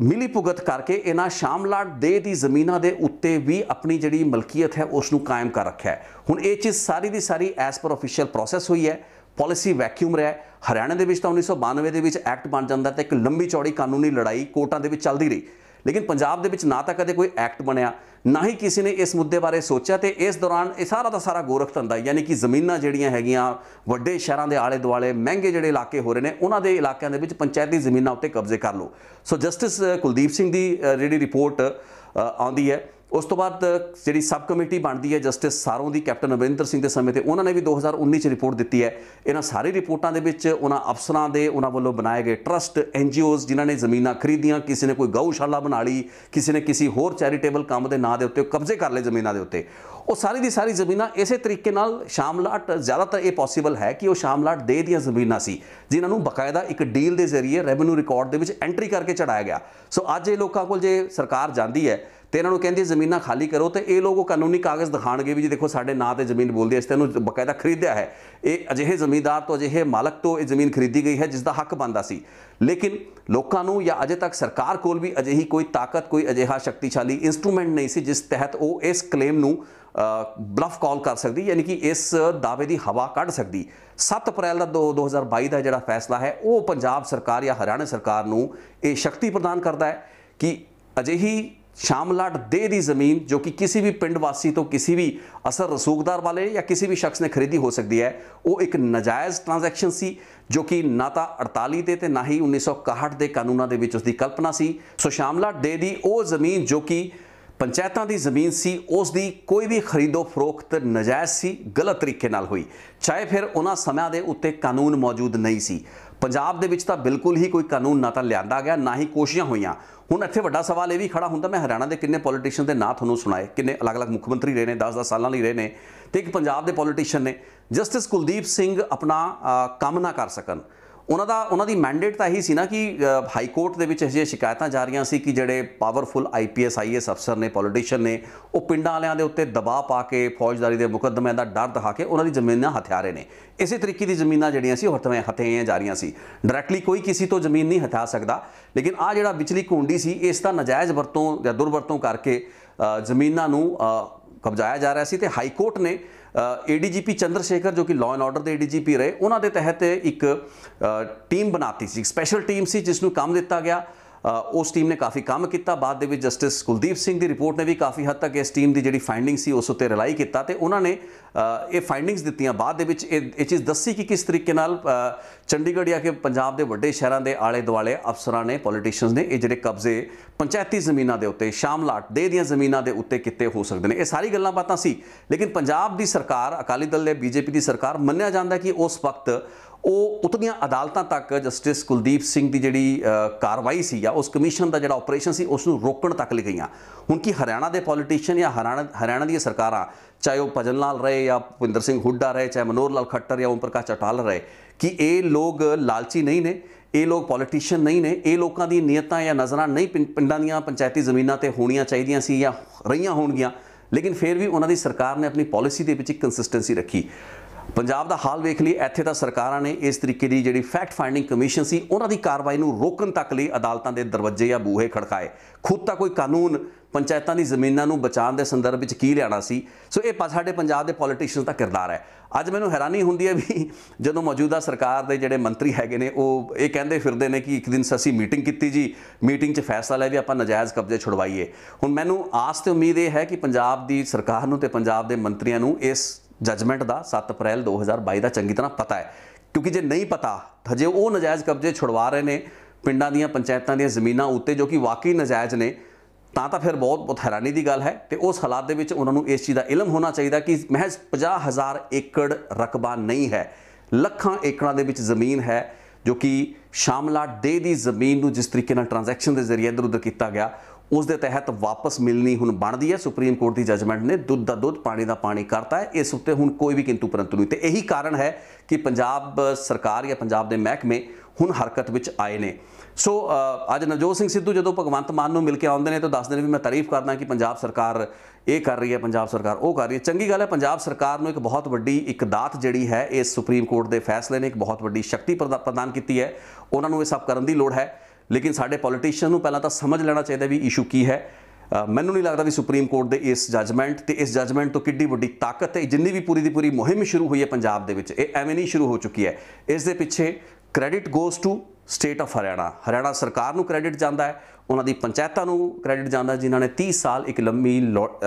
ਮਿਲੀ ਭੁਗਤ ਕਰਕੇ ਇਹਨਾਂ ਸ਼ਾਮਲਾਟ ਦੇ ਦੀ ਜ਼ਮੀਨਾਂ ਦੇ ਉੱਤੇ ਵੀ ਆਪਣੀ ਜਿਹੜੀ ਮਲਕੀਅਤ ਹੈ ਉਸ ਨੂੰ ਕਾਇਮ ਕਰ ਰੱਖਿਆ ਹੈ ਹੁਣ ਇਹ ਚੀਜ਼ ਸਾਰੀ ਦੀ ਸਾਰੀ ਐਸ ਪਰ ਅਫੀਸ਼ੀਅਲ ਪ੍ਰੋਸੈਸ ਹੋਈ ਹੈ ਪਾਲਿਸੀ ਵੈਕਿਊਮ ਰਿਹਾ ਹਰਿਆਣਾ ਦੇ ਵਿੱਚ ਤਾਂ 1992 ਦੇ ਵਿੱਚ ਐਕਟ ਬਣ ਜਾਂਦਾ ਤੇ ਇੱਕ ਲੰਬੀ ਚੌੜੀ ਕਾਨੂੰਨੀ ਲੜਾਈ ਕੋਰਟਾਂ ਦੇ ਵਿੱਚ ਚੱਲਦੀ ਰਹੀ ਲੇਕਿਨ ਪੰਜਾਬ ਦੇ ਵਿੱਚ ਨਾ ਤਾਂ ਕਦੇ ਕੋਈ ਐਕਟ ਬਣਿਆ ਨਾ ਹੀ ਕਿਸੇ ਨੇ ਇਸ ਮੁੱਦੇ ਬਾਰੇ ਸੋਚਿਆ ਤੇ ਇਸ ਦੌਰਾਨ ਇਹ ਸਾਰਾ ਦਾ ਸਾਰਾ ਗੋਰਖ ਧੰਦਾ ਯਾਨੀ ਕਿ ਜ਼ਮੀਨਾਂ ਜਿਹੜੀਆਂ ਹੈਗੀਆਂ ਵੱਡੇ ਸ਼ਹਿਰਾਂ ਦੇ ਆਲੇ ਦੁਆਲੇ ਮਹਿੰਗੇ ਜਿਹੜੇ ਇਲਾਕੇ ਹੋ ਰਹੇ ਨੇ ਉਹਨਾਂ ਦੇ ਇਲਾਕਿਆਂ ਦੇ ਵਿੱਚ ਪੰਚਾਇਤੀ ਜ਼ਮੀਨਾਂ ਉੱਤੇ ਕਬਜ਼ੇ ਕਰ ਲਓ ਸੋ ਜਸਟਿਸ ਕੁਲਦੀਪ ਸਿੰਘ ਦੀ ਜਿਹੜੀ ਰਿਪੋਰਟ ਆਉਂਦੀ ਹੈ ਉਸ ਤੋਂ ਬਾਅਦ ਜਿਹੜੀ ਸਬ ਕਮੇਟੀ ਬਣਦੀ ਹੈ ਜਸਟਿਸ ਸਾਰੋਂ ਦੀ ਕੈਪਟਨ ਅਵਿੰਦਰ ਸਿੰਘ ਦੇ ਸਮੇਂ ਤੇ ਉਹਨਾਂ ਨੇ ਵੀ 2019 ਚ ਰਿਪੋਰਟ ਦਿੱਤੀ ਹੈ ਇਹਨਾਂ ਸਾਰੀ ਰਿਪੋਰਟਾਂ ਦੇ ਵਿੱਚ ਉਹਨਾਂ ਅਫਸਰਾਂ ਦੇ ਉਹਨਾਂ ਵੱਲੋਂ ਬਣਾਏ ਗਏ ਟਰਸਟ ਐਨਜੀਓਜ਼ ਜਿਨ੍ਹਾਂ ਨੇ ਜ਼ਮੀਨਾਂ ਖਰੀਦੀਆਂ ਕਿਸੇ ਨੇ ਕੋਈ ਗਊਸ਼ਾਲਾ ਬਣਾ ਲਈ ਕਿਸੇ ਨੇ ਕਿਸੇ ਹੋਰ ਚੈਰੀਟੇਬਲ ਕੰਮ ਦੇ ਨਾਂ ਦੇ ਉੱਤੇ ਕਬਜ਼ੇ ਕਰ ਲਏ ਜ਼ਮੀਨਾਂ ਦੇ ਉੱਤੇ ਉਹ ਸਾਰੀ ਦੀ ਸਾਰੀ ਜ਼ਮੀਨਾਂ ਇਸੇ ਤਰੀਕੇ ਨਾਲ ਸ਼ਾਮਲਾਟ ਜ਼ਿਆਦਾਤਰ ਇਹ ਪੋਸੀਬਲ ਹੈ ਕਿ ਉਹ ਸ਼ਾਮਲਾਟ ਦੇ ਦੀਆਂ ਜ਼ਮੀਨਾਂ ਸੀ ਜਿਨ੍ਹਾਂ ਨੂੰ ਬਕਾਇਦਾ ਇੱਕ ਡੀਲ ਦੇ ਜ਼ਰੀਏ ਰੈਵਨਿਊ ਰਿਕਾਰਡ ਦੇ ਵਿੱਚ ਐਂਟਰੀ ਕਰਕੇ ਚੜਾਇਆ ਗਿਆ ਸੋ ਅੱਜ ਇਹ ਲੋਕਾਂ ਕੋਲ ਜੇ ਸਰਕਾਰ ਜਾਂਦੀ ਹੈ ਤੇ ਇਹਨਾਂ ਨੂੰ ਕਹਿੰਦੀ ਜ਼ਮੀਨਾਂ ਖਾਲੀ ਕਰੋ ਤੇ ਇਹ ਲੋਕ ਉਹ ਕਾਨੂੰਨੀ ਕਾਗਜ਼ ਦਿਖਾਣਗੇ ਵੀ ਜੀ ਦੇਖੋ ਸਾਡੇ ਨਾਂ ਤੇ ਜ਼ਮੀਨ ਬੋਲਦੀ ਐ ਇਸ ਤੇ ਇਹਨੂੰ ਬਕਾਇਦਾ ਖਰੀਦਿਆ ਹੈ ਇਹ ਅਜਿਹੇ ਜ਼ਮੀਂਦਾਰ ਤੋਂ ਅਜਿਹੇ ਮਾਲਕ ਤੋਂ ਇਹ ਜ਼ਮੀਨ ਖਰੀਦੀ ਗਈ ਹੈ ਜਿਸ ਦਾ ਹੱਕ ਬੰਦਾ ਸੀ ਲੇਕਿਨ ਲੋਕਾਂ ਨੂੰ ਜਾਂ ਅਜੇ ਤੱਕ ਸਰਕਾਰ ਕੋਲ ਵੀ ਅਜਿਹੀ ਕੋਈ ਤਾਕਤ ਕੋਈ ਅਜਿਹਾ ਸ਼ਕਤੀਸ਼ਾਲੀ ਇਨਸਟਰੂਮੈਂਟ ਨਹੀਂ ਸੀ ਜਿਸ ਤਹਿਤ ਉਹ ਇਸ ਕਲੇਮ ਨੂੰ ਬਲਫ ਕਾਲ ਕਰ ਸਕਦੀ ਯਾਨੀ ਕਿ ਇਸ ਦਾਅਵੇ ਦੀ ਹਵਾ ਕੱਢ ਸਕਦੀ 7 ਅਪ੍ਰੈਲ ਦਾ 2022 ਦਾ ਜਿਹੜਾ ਫੈਸਲਾ ਹੈ ਉਹ ਪੰਜਾਬ ਸਰਕਾਰ ਜਾਂ ਹਰਿਆਣਾ ਸਰਕਾਰ ਨੂੰ ਇਹ ਸ਼ਕਤੀ ਪ੍ਰਦਾਨ ਕਰਦਾ ਹੈ ਕਿ ਅਜਿਹੀ ਸ਼ਾਮਲਾਟ ਦੇ ਦੀ ਜ਼ਮੀਨ ਜੋ ਕਿ ਕਿਸੇ ਵੀ ਪਿੰਡ ਵਾਸੀ ਤੋਂ ਕਿਸੇ ਵੀ ਅਸਰ ਰਸੂਖਦਾਰ ਵਾਲੇ ਜਾਂ ਕਿਸੇ ਵੀ ਸ਼ਖਸ ਨੇ ਖਰੀਦੀ ਹੋ ਸਕਦੀ ਹੈ ਉਹ ਇੱਕ ਨਜਾਇਜ਼ ਟ੍ਰਾਂਜੈਕਸ਼ਨ ਸੀ ਜੋ ਕਿ ਨਾ ਤਾਂ 48 ਦੇ ਤੇ ਨਾ ਹੀ 1961 ਦੇ ਕਾਨੂੰਨਾਂ ਦੇ ਵਿੱਚ ਉਸ ਦੀ ਕਲਪਨਾ ਸੀ ਸੋ ਸ਼ਾਮਲਾਟ ਦੇ ਦੀ ਉਹ ਜ਼ਮੀਨ ਜੋ ਕਿ ਪੰਚਾਇਤਾਂ ਦੀ ਜ਼ਮੀਨ ਸੀ ਉਸ ਦੀ ਕੋਈ ਵੀ ਖਰੀਦੋ ਫਰੋਖਤ ਨਜਾਇਜ਼ ਸੀ ਗਲਤ ਤਰੀਕੇ ਨਾਲ ਹੋਈ ਚਾਹੇ ਫਿਰ ਉਹਨਾਂ ਸਮਿਆਂ ਦੇ ਉੱਤੇ ਕਾਨੂੰਨ ਮੌਜੂਦ ਨਹੀਂ ਸੀ ਪੰਜਾਬ ਦੇ ਵਿੱਚ ਤਾਂ ਬਿਲਕੁਲ ਹੀ ਕੋਈ ਕਾਨੂੰਨ ਨਾ ਤਾਂ ਲਿਆਂਦਾ ਗਿਆ ਨਾ ਹੀ ਕੋਸ਼ਿਸ਼ਾਂ ਹੋਈਆਂ ਹੁਣ ਇੱਥੇ ਵੱਡਾ ਸਵਾਲ ਇਹ ਵੀ ਖੜਾ ਹੁੰਦਾ ਮੈਂ ਹਰਿਆਣਾ ਦੇ ਕਿੰਨੇ ਪੋਲੀਟੀਸ਼ੀਅਨ ਦੇ ਨਾਂ ਤੁਹਾਨੂੰ ਸੁਣਾਏ ਕਿੰਨੇ ਅਲੱਗ-ਅਲੱਗ ਮੁੱਖ ਮੰਤਰੀ ਰਹੇ ਨੇ 10-10 ਸਾਲਾਂ ਲਈ ਰਹੇ ਨੇ ਤੇ ਇੱਕ ਪੰਜਾਬ ਦੇ ਪੋਲੀਟੀਸ਼ੀਅਨ ਨੇ ਜਸਟਿਸ ਕੁਲਦੀਪ ਸਿੰਘ ਆਪਣਾ ਕੰਮ ਨਾ ਕਰ ਸਕਣ ਉਹਨਾਂ ਦਾ ਉਹਨਾਂ ਦੀ ਮੈਂਡੇਟ ਤਾਂ ਇਹੀ ਸੀ ਨਾ ਕਿ ਹਾਈ ਕੋਰਟ ਦੇ ਵਿੱਚ ਅਜੇ ਸ਼ਿਕਾਇਤਾਂ ਜਾ ਰਹੀਆਂ ਸੀ ਕਿ ਜਿਹੜੇ ਪਾਵਰਫੁਲ ਆਈਪੀਐਸ ਆਈਐਸ ਅਫਸਰ ਨੇ ਪੋਲੀਟੀਸ਼ੀਅਨ ਨੇ ਉਹ ਪਿੰਡਾਂ ਵਾਲਿਆਂ ਦੇ ਉੱਤੇ ਦਬਾਅ ਪਾ ਕੇ ਫੌਜਦਾਰੀ ਦੇ ਮੁਕੱਦਮਿਆਂ ਦਾ ਡਰ ਦਿਖਾ ਕੇ ਉਹਨਾਂ ਦੀ ਜ਼ਮੀਨਾਂ ਹਥਿਆਰੇ ਨੇ ਇਸੇ ਤਰੀਕੇ ਦੀ ਜ਼ਮੀਨਾਂ ਜਿਹੜੀਆਂ ਸੀ ਹਥਵੇਂ ਹਥੇਆਂ ਜਾ ਰਹੀਆਂ ਸੀ ਡਾਇਰੈਕਟਲੀ ਕੋਈ ਕਿਸੇ ਤੋਂ ਜ਼ਮੀਨ ਨਹੀਂ ਹਟਾ ਸਕਦਾ ਲੇਕਿਨ ਆ ਜਿਹੜਾ ਵਿਚਲੀ ਕੁੰਡੀ ਸੀ ਇਸ ਦਾ ਨਜਾਇਜ਼ ਵਰਤੋਂ ਜਾਂ ਦੁਰਵਰਤੋਂ ਕਰਕੇ ਜ਼ਮੀਨਾਂ ਨੂੰ ਕਬਜ਼ਾਇਆ ਜਾ ਰਿਹਾ ਸੀ ਤੇ ਹਾਈ ਕੋਰਟ ਨੇ ਏਡੀਜੀਪੀ ਚੰਦਰ ਸ਼ੇਖਰ ਜੋ ਕਿ ਲਾਅ ਐਂਡ ਆਰਡਰ ਦੇ ਏਡੀਜੀਪੀ ਰਹੇ ਉਹਨਾਂ ਦੇ ਤਹਿਤ ਇੱਕ ਟੀਮ ਬਣਾਤੀ ਸੀ ਸਪੈਸ਼ਲ ਟੀਮ ਸੀ ਜਿਸ ਨੂੰ ਕੰਮ ਦਿੱਤਾ ਗਿਆ ਉਸ ਟੀਮ ਨੇ ਕਾਫੀ ਕੰਮ ਕੀਤਾ ਬਾਅਦ ਦੇ ਵਿੱਚ ਜਸਟਿਸ ਕੁਲਦੀਪ ਸਿੰਘ ਦੀ ਰਿਪੋਰਟ ਨੇ ਵੀ ਕਾਫੀ ਹੱਦ ਤੱਕ ਇਸ ਟੀਮ ਦੀ ਜਿਹੜੀ ਫਾਈਂਡਿੰਗ ਸੀ ਉਸ ਉੱਤੇ ਰਿਲਾਈ ਕੀਤਾ ਤੇ ਉਹਨਾਂ ਨੇ ਇਹ ਫਾਈਂਡਿੰਗਸ ਦਿੱਤੀਆਂ ਬਾਅਦ ਦੇ ਵਿੱਚ ਇਹ ਚੀਜ਼ ਦੱਸੀ ਕਿ ਕਿਸ ਤਰੀਕੇ ਨਾਲ ਚੰਡੀਗੜ੍ਹ ਜਾਂ ਕਿ ਪੰਜਾਬ ਦੇ ਵੱਡੇ ਸ਼ਹਿਰਾਂ ਦੇ ਆਲੇ ਦੁਆਲੇ ਅਫਸਰਾਂ ਨੇ ਪੋਲੀਟੀਸ਼ੀਅਨਸ ਨੇ ਇਹ ਜਿਹੜੇ ਕਬਜ਼ੇ ਪੰਚਾਇਤੀ ਜ਼ਮੀਨਾਂ ਦੇ ਉੱਤੇ ਸ਼ਾਮਲਾਟ ਦੇ ਦੀਆਂ ਜ਼ਮੀਨਾਂ ਦੇ ਉੱਤੇ ਕਿਤੇ ਹੋ ਸਕਦੇ ਨੇ ਇਹ ਸਾਰੀ ਗੱਲਾਂ ਬਾਤਾਂ ਸੀ ਲੇਕਿਨ ਪੰਜਾਬ ਦੀ ਸਰਕਾਰ ਅਕਾਲੀ ਦਲ ਦੇ ਬੀਜੇਪੀ ਦੀ ਸਰਕਾਰ ਮੰਨਿਆ ਜਾਂਦਾ ਕਿ ਉਸ ਵਕਤ ਉਹ ਉਤਨੀਆਂ ਅਦਾਲਤਾਂ ਤੱਕ ਜਸਟਿਸ ਕੁਲਦੀਪ ਸਿੰਘ ਦੀ ਜਿਹੜੀ ਕਾਰਵਾਈ ਸੀ ਜਾਂ ਉਸ ਕਮਿਸ਼ਨ ਦਾ ਜਿਹੜਾ ਆਪਰੇਸ਼ਨ ਸੀ ਉਸ ਨੂੰ ਰੋਕਣ ਤੱਕ ਲਈ ਗਈਆਂ ਹੁਣ ਕੀ ਹਰਿਆਣਾ ਦੇ ਪੋਲੀਟੀਸ਼ੀਅਨ ਜਾਂ ਹਰਿਆਣਾ ਦੀਆਂ ਸਰਕਾਰਾਂ ਚਾਹੇ ਉਹ ਭਜਨ ਲਾਲ ਰਹੇ ਜਾਂ ਭੁਪਿੰਦਰ ਸਿੰਘ ਹੁੱਡਾ ਰਹੇ ਚਾਹੇ ਮਨੋਰ ਲਾਲ ਖੱਟਰ ਜਾਂ ਓਮ ਪ੍ਰਕਾਸ਼ ਚਟਾਲ ਰਹੇ ਕਿ ਇਹ ਲੋਕ ਲਾਲਚੀ ਨਹੀਂ ਨੇ ਇਹ ਲੋਕ ਪੋਲੀਟੀਸ਼ੀਅਨ ਨਹੀਂ ਨੇ ਇਹ ਲੋਕਾਂ ਦੀ ਨੀਅਤਾਂ ਜਾਂ ਨਜ਼ਰਾਂ ਨਹੀਂ ਪਿੰਡਾਂ ਦੀਆਂ ਪੰਚਾਇਤੀ ਜ਼ਮੀਨਾਂ ਤੇ ਹੋਣੀਆਂ ਚਾਹੀਦੀਆਂ ਸੀ ਜਾਂ ਰਹੀਆਂ ਹੋਣਗੀਆਂ ਲੇਕਿਨ ਫਿਰ ਵੀ ਉਹਨਾਂ ਦੀ ਸਰਕਾਰ ਨੇ ਆਪਣੀ ਪਾਲਿਸੀ ਦੇ ਵਿੱਚ ਇੱਕ ਕੰਸਿਸਟੈਂਸੀ ਰੱਖੀ ਪੰਜਾਬ ਦਾ ਹਾਲ ਵੇਖ ਲਈ ਇੱਥੇ ਤਾਂ ਸਰਕਾਰਾਂ ਨੇ ਇਸ ਤਰੀਕੇ ਦੀ ਜਿਹੜੀ ਫੈਕਟ ਫਾਈਂਡਿੰਗ ਕਮਿਸ਼ਨ ਸੀ ਉਹਨਾਂ ਦੀ ਕਾਰਵਾਈ ਨੂੰ ਰੋਕਣ ਤੱਕ ਲਈ ਅਦਾਲਤਾਂ ਦੇ ਦਰਵਾਜ਼ੇ ਜਾਂ ਬੂਹੇ ਖੜਕਾਏ ਖੁਦ ਤਾਂ ਕੋਈ ਕਾਨੂੰਨ ਪੰਚਾਇਤਾਂ ਦੀ ਜ਼ਮੀਨਾਂ ਨੂੰ ਬਚਾਉਣ ਦੇ ਸੰਦਰਭ ਵਿੱਚ ਕੀ ਲਿਆਣਾ ਸੀ ਸੋ ਇਹ ਸਾਡੇ ਪੰਜਾਬ ਦੇ ਪੋਲੀਟੀਸ਼ੀਅਨਸ ਦਾ ਕਿਰਦਾਰ ਹੈ ਅੱਜ ਮੈਨੂੰ ਹੈਰਾਨੀ ਹੁੰਦੀ ਹੈ ਵੀ ਜਦੋਂ ਮੌਜੂਦਾ ਸਰਕਾਰ ਦੇ ਜਿਹੜੇ ਮੰਤਰੀ ਹੈਗੇ ਨੇ ਉਹ ਇਹ ਕਹਿੰਦੇ ਫਿਰਦੇ ਨੇ ਕਿ ਇੱਕ ਦਿਨ ਸਸੀ ਮੀਟਿੰਗ ਕੀਤੀ ਜੀ ਮੀਟਿੰਗ 'ਚ ਫੈਸਲਾ ਲਿਆ ਵੀ ਆਪਾਂ ਨਜਾਇਜ਼ ਕਬਜ਼ੇ ਛੁਡਵਾਈਏ ਹੁਣ ਮੈਨੂੰ ਆਸ ਤੇ ਉਮੀਦ ਇਹ ਹੈ ਕਿ ਪੰਜਾਬ ਦੀ ਸਰਕਾਰ ਨੂੰ ਤੇ ਪੰਜਾਬ ਦੇ ਮੰਤਰੀਆਂ ਨੂੰ ਇਸ ਜਜਮੈਂਟ ਦਾ 7 ਅਪ੍ਰੈਲ 2022 ਦਾ ਚੰਗੀ ਤਰ੍ਹਾਂ ਪਤਾ ਹੈ ਕਿਉਂਕਿ ਜੇ ਨਹੀਂ ਪਤਾ ਹਜੇ ਉਹ ਨਜਾਇਜ਼ ਕਬਜ਼ੇ ਛੁਡਵਾ ਰਹੇ ਨੇ ਪਿੰਡਾਂ ਦੀਆਂ ਪੰਚਾਇਤਾਂ ਦੀਆਂ ਜ਼ਮੀਨਾਂ ਉੱਤੇ ਜੋ ਕਿ ਵਾਕਈ ਨਜਾਇਜ਼ ਨੇ ਤਾਂ ਤਾਂ ਫਿਰ ਬਹੁਤ ਬਹੁਤ ਹੈਰਾਨੀ ਦੀ ਗੱਲ ਹੈ ਤੇ ਉਸ ਹਾਲਾਤ ਦੇ ਵਿੱਚ ਉਹਨਾਂ ਨੂੰ ਇਸ ਚੀਜ਼ ਦਾ ਇਲਮ ਹੋਣਾ ਚਾਹੀਦਾ ਕਿ ਮਹਿਜ਼ 50000 ਏਕੜ ਰਕਬਾ ਨਹੀਂ ਹੈ ਲੱਖਾਂ ਏਕੜਾਂ ਦੇ ਵਿੱਚ ਜ਼ਮੀਨ ਹੈ ਜੋ ਕਿ ਸ਼ਾਮਲਾਟ ਦੇ ਦੀ ਜ਼ਮੀਨ ਨੂੰ ਜਿਸ ਤਰੀਕੇ ਨਾਲ ਟ੍ਰਾਂਜੈਕਸ਼ਨ ਦੇ ਜ਼ਰੀਏ ਇਧਰ ਉਧਰ ਕੀਤਾ ਗਿਆ ਉਸ ਦੇ ਤਹਿਤ ਵਾਪਸ ਮਿਲਣੀ ਹੁਣ ਬਣਦੀ ਹੈ ਸੁਪਰੀਮ ਕੋਰਟ ਦੀ ਜਜਮੈਂਟ ਨੇ ਦੁੱਧ ਦਾ ਦੁੱਧ ਪਾਣੀ ਦਾ ਪਾਣੀ ਕਰਤਾ ਹੈ ਇਸ ਉੱਤੇ ਹੁਣ ਕੋਈ ਵੀ ਕਿੰਤੂ ਪਰੰਤੂ ਨਹੀਂ ਤੇ ਇਹੀ ਕਾਰਨ ਹੈ ਕਿ ਪੰਜਾਬ ਸਰਕਾਰ ਜਾਂ ਪੰਜਾਬ ਦੇ ਮਹਿਕਮੇ ਹੁਣ ਹਰਕਤ ਵਿੱਚ ਆਏ ਨੇ ਸੋ uh, ਅੱਜ ਨਵਜੋਤ ਸਿੰਘ ਸਿੱਧੂ ਜਦੋਂ ਭਗਵੰਤ ਮਾਨ ਨੂੰ ਮਿਲ ਕੇ ਆਉਂਦੇ ਨੇ ਤਾਂ ਦੱਸਦੇ ਨੇ ਵੀ ਮੈਂ ਤਾਰੀਫ ਕਰਦਾ ਕਿ ਪੰਜਾਬ ਸਰਕਾਰ ਇਹ ਕਰ ਰਹੀ ਹੈ ਪੰਜਾਬ ਸਰਕਾਰ ਉਹ ਕਰ ਰਹੀ ਹੈ ਚੰਗੀ ਗੱਲ ਹੈ ਪੰਜਾਬ ਸਰਕਾਰ ਨੂੰ ਇੱਕ ਬਹੁਤ ਵੱਡੀ ਇਕਦਾਤ ਜਿਹੜੀ ਹੈ ਇਹ ਸੁਪਰੀਮ ਕੋਰਟ ਦੇ ਫੈਸਲੇ ਨੇ ਇੱਕ ਬਹੁਤ ਵੱਡੀ ਸ਼ਕਤੀ ਪ੍ਰਦਾਨ ਕੀਤੀ ਹੈ ਉਹਨਾਂ ਨੂੰ ਇਹ ਸਭ ਕਰਨ ਦੀ ਲੋੜ ਹੈ ਲੇਕਿਨ ਸਾਡੇ ਪੋਲੀਟੀਸ਼ੀਅਨ ਨੂੰ ਪਹਿਲਾਂ ਤਾਂ ਸਮਝ ਲੈਣਾ ਚਾਹੀਦਾ ਵੀ ਇਸ਼ੂ ਕੀ ਹੈ ਮੈਨੂੰ ਨਹੀਂ ਲੱਗਦਾ ਵੀ ਸੁਪਰੀਮ ਕੋਰਟ ਦੇ ਇਸ ਜੱਜਮੈਂਟ ਤੇ ਇਸ ਜੱਜਮੈਂਟ ਤੋਂ ਕਿੱਡੀ ਵੱਡੀ ਤਾਕਤ ਹੈ ਜਿੰਨੀ ਵੀ ਪੂਰੀ ਦੀ ਪੂਰੀ ਮੁਹਿੰਮ ਸ਼ੁਰੂ ਹੋਈ ਹੈ ਪੰਜਾਬ ਦੇ ਵਿੱਚ ਇਹ ਐਵੇਂ ਨਹੀਂ ਸ਼ੁਰੂ ਹੋ ਚੁੱਕੀ ਹੈ ਇਸ ਦੇ ਪਿੱਛੇ credit goes to state of Haryana Haryana ਸਰਕਾਰ ਨੂੰ ਕ੍ਰੈਡਿਟ ਜਾਂਦਾ ਹੈ ਉਹਨਾਂ ਦੀ ਪੰਚਾਇਤਾਂ ਨੂੰ ਕ੍ਰੈਡਿਟ ਜਾਂਦਾ ਜਿਨ੍ਹਾਂ ਨੇ 30 ਸਾਲ ਇੱਕ ਲੰਮੀ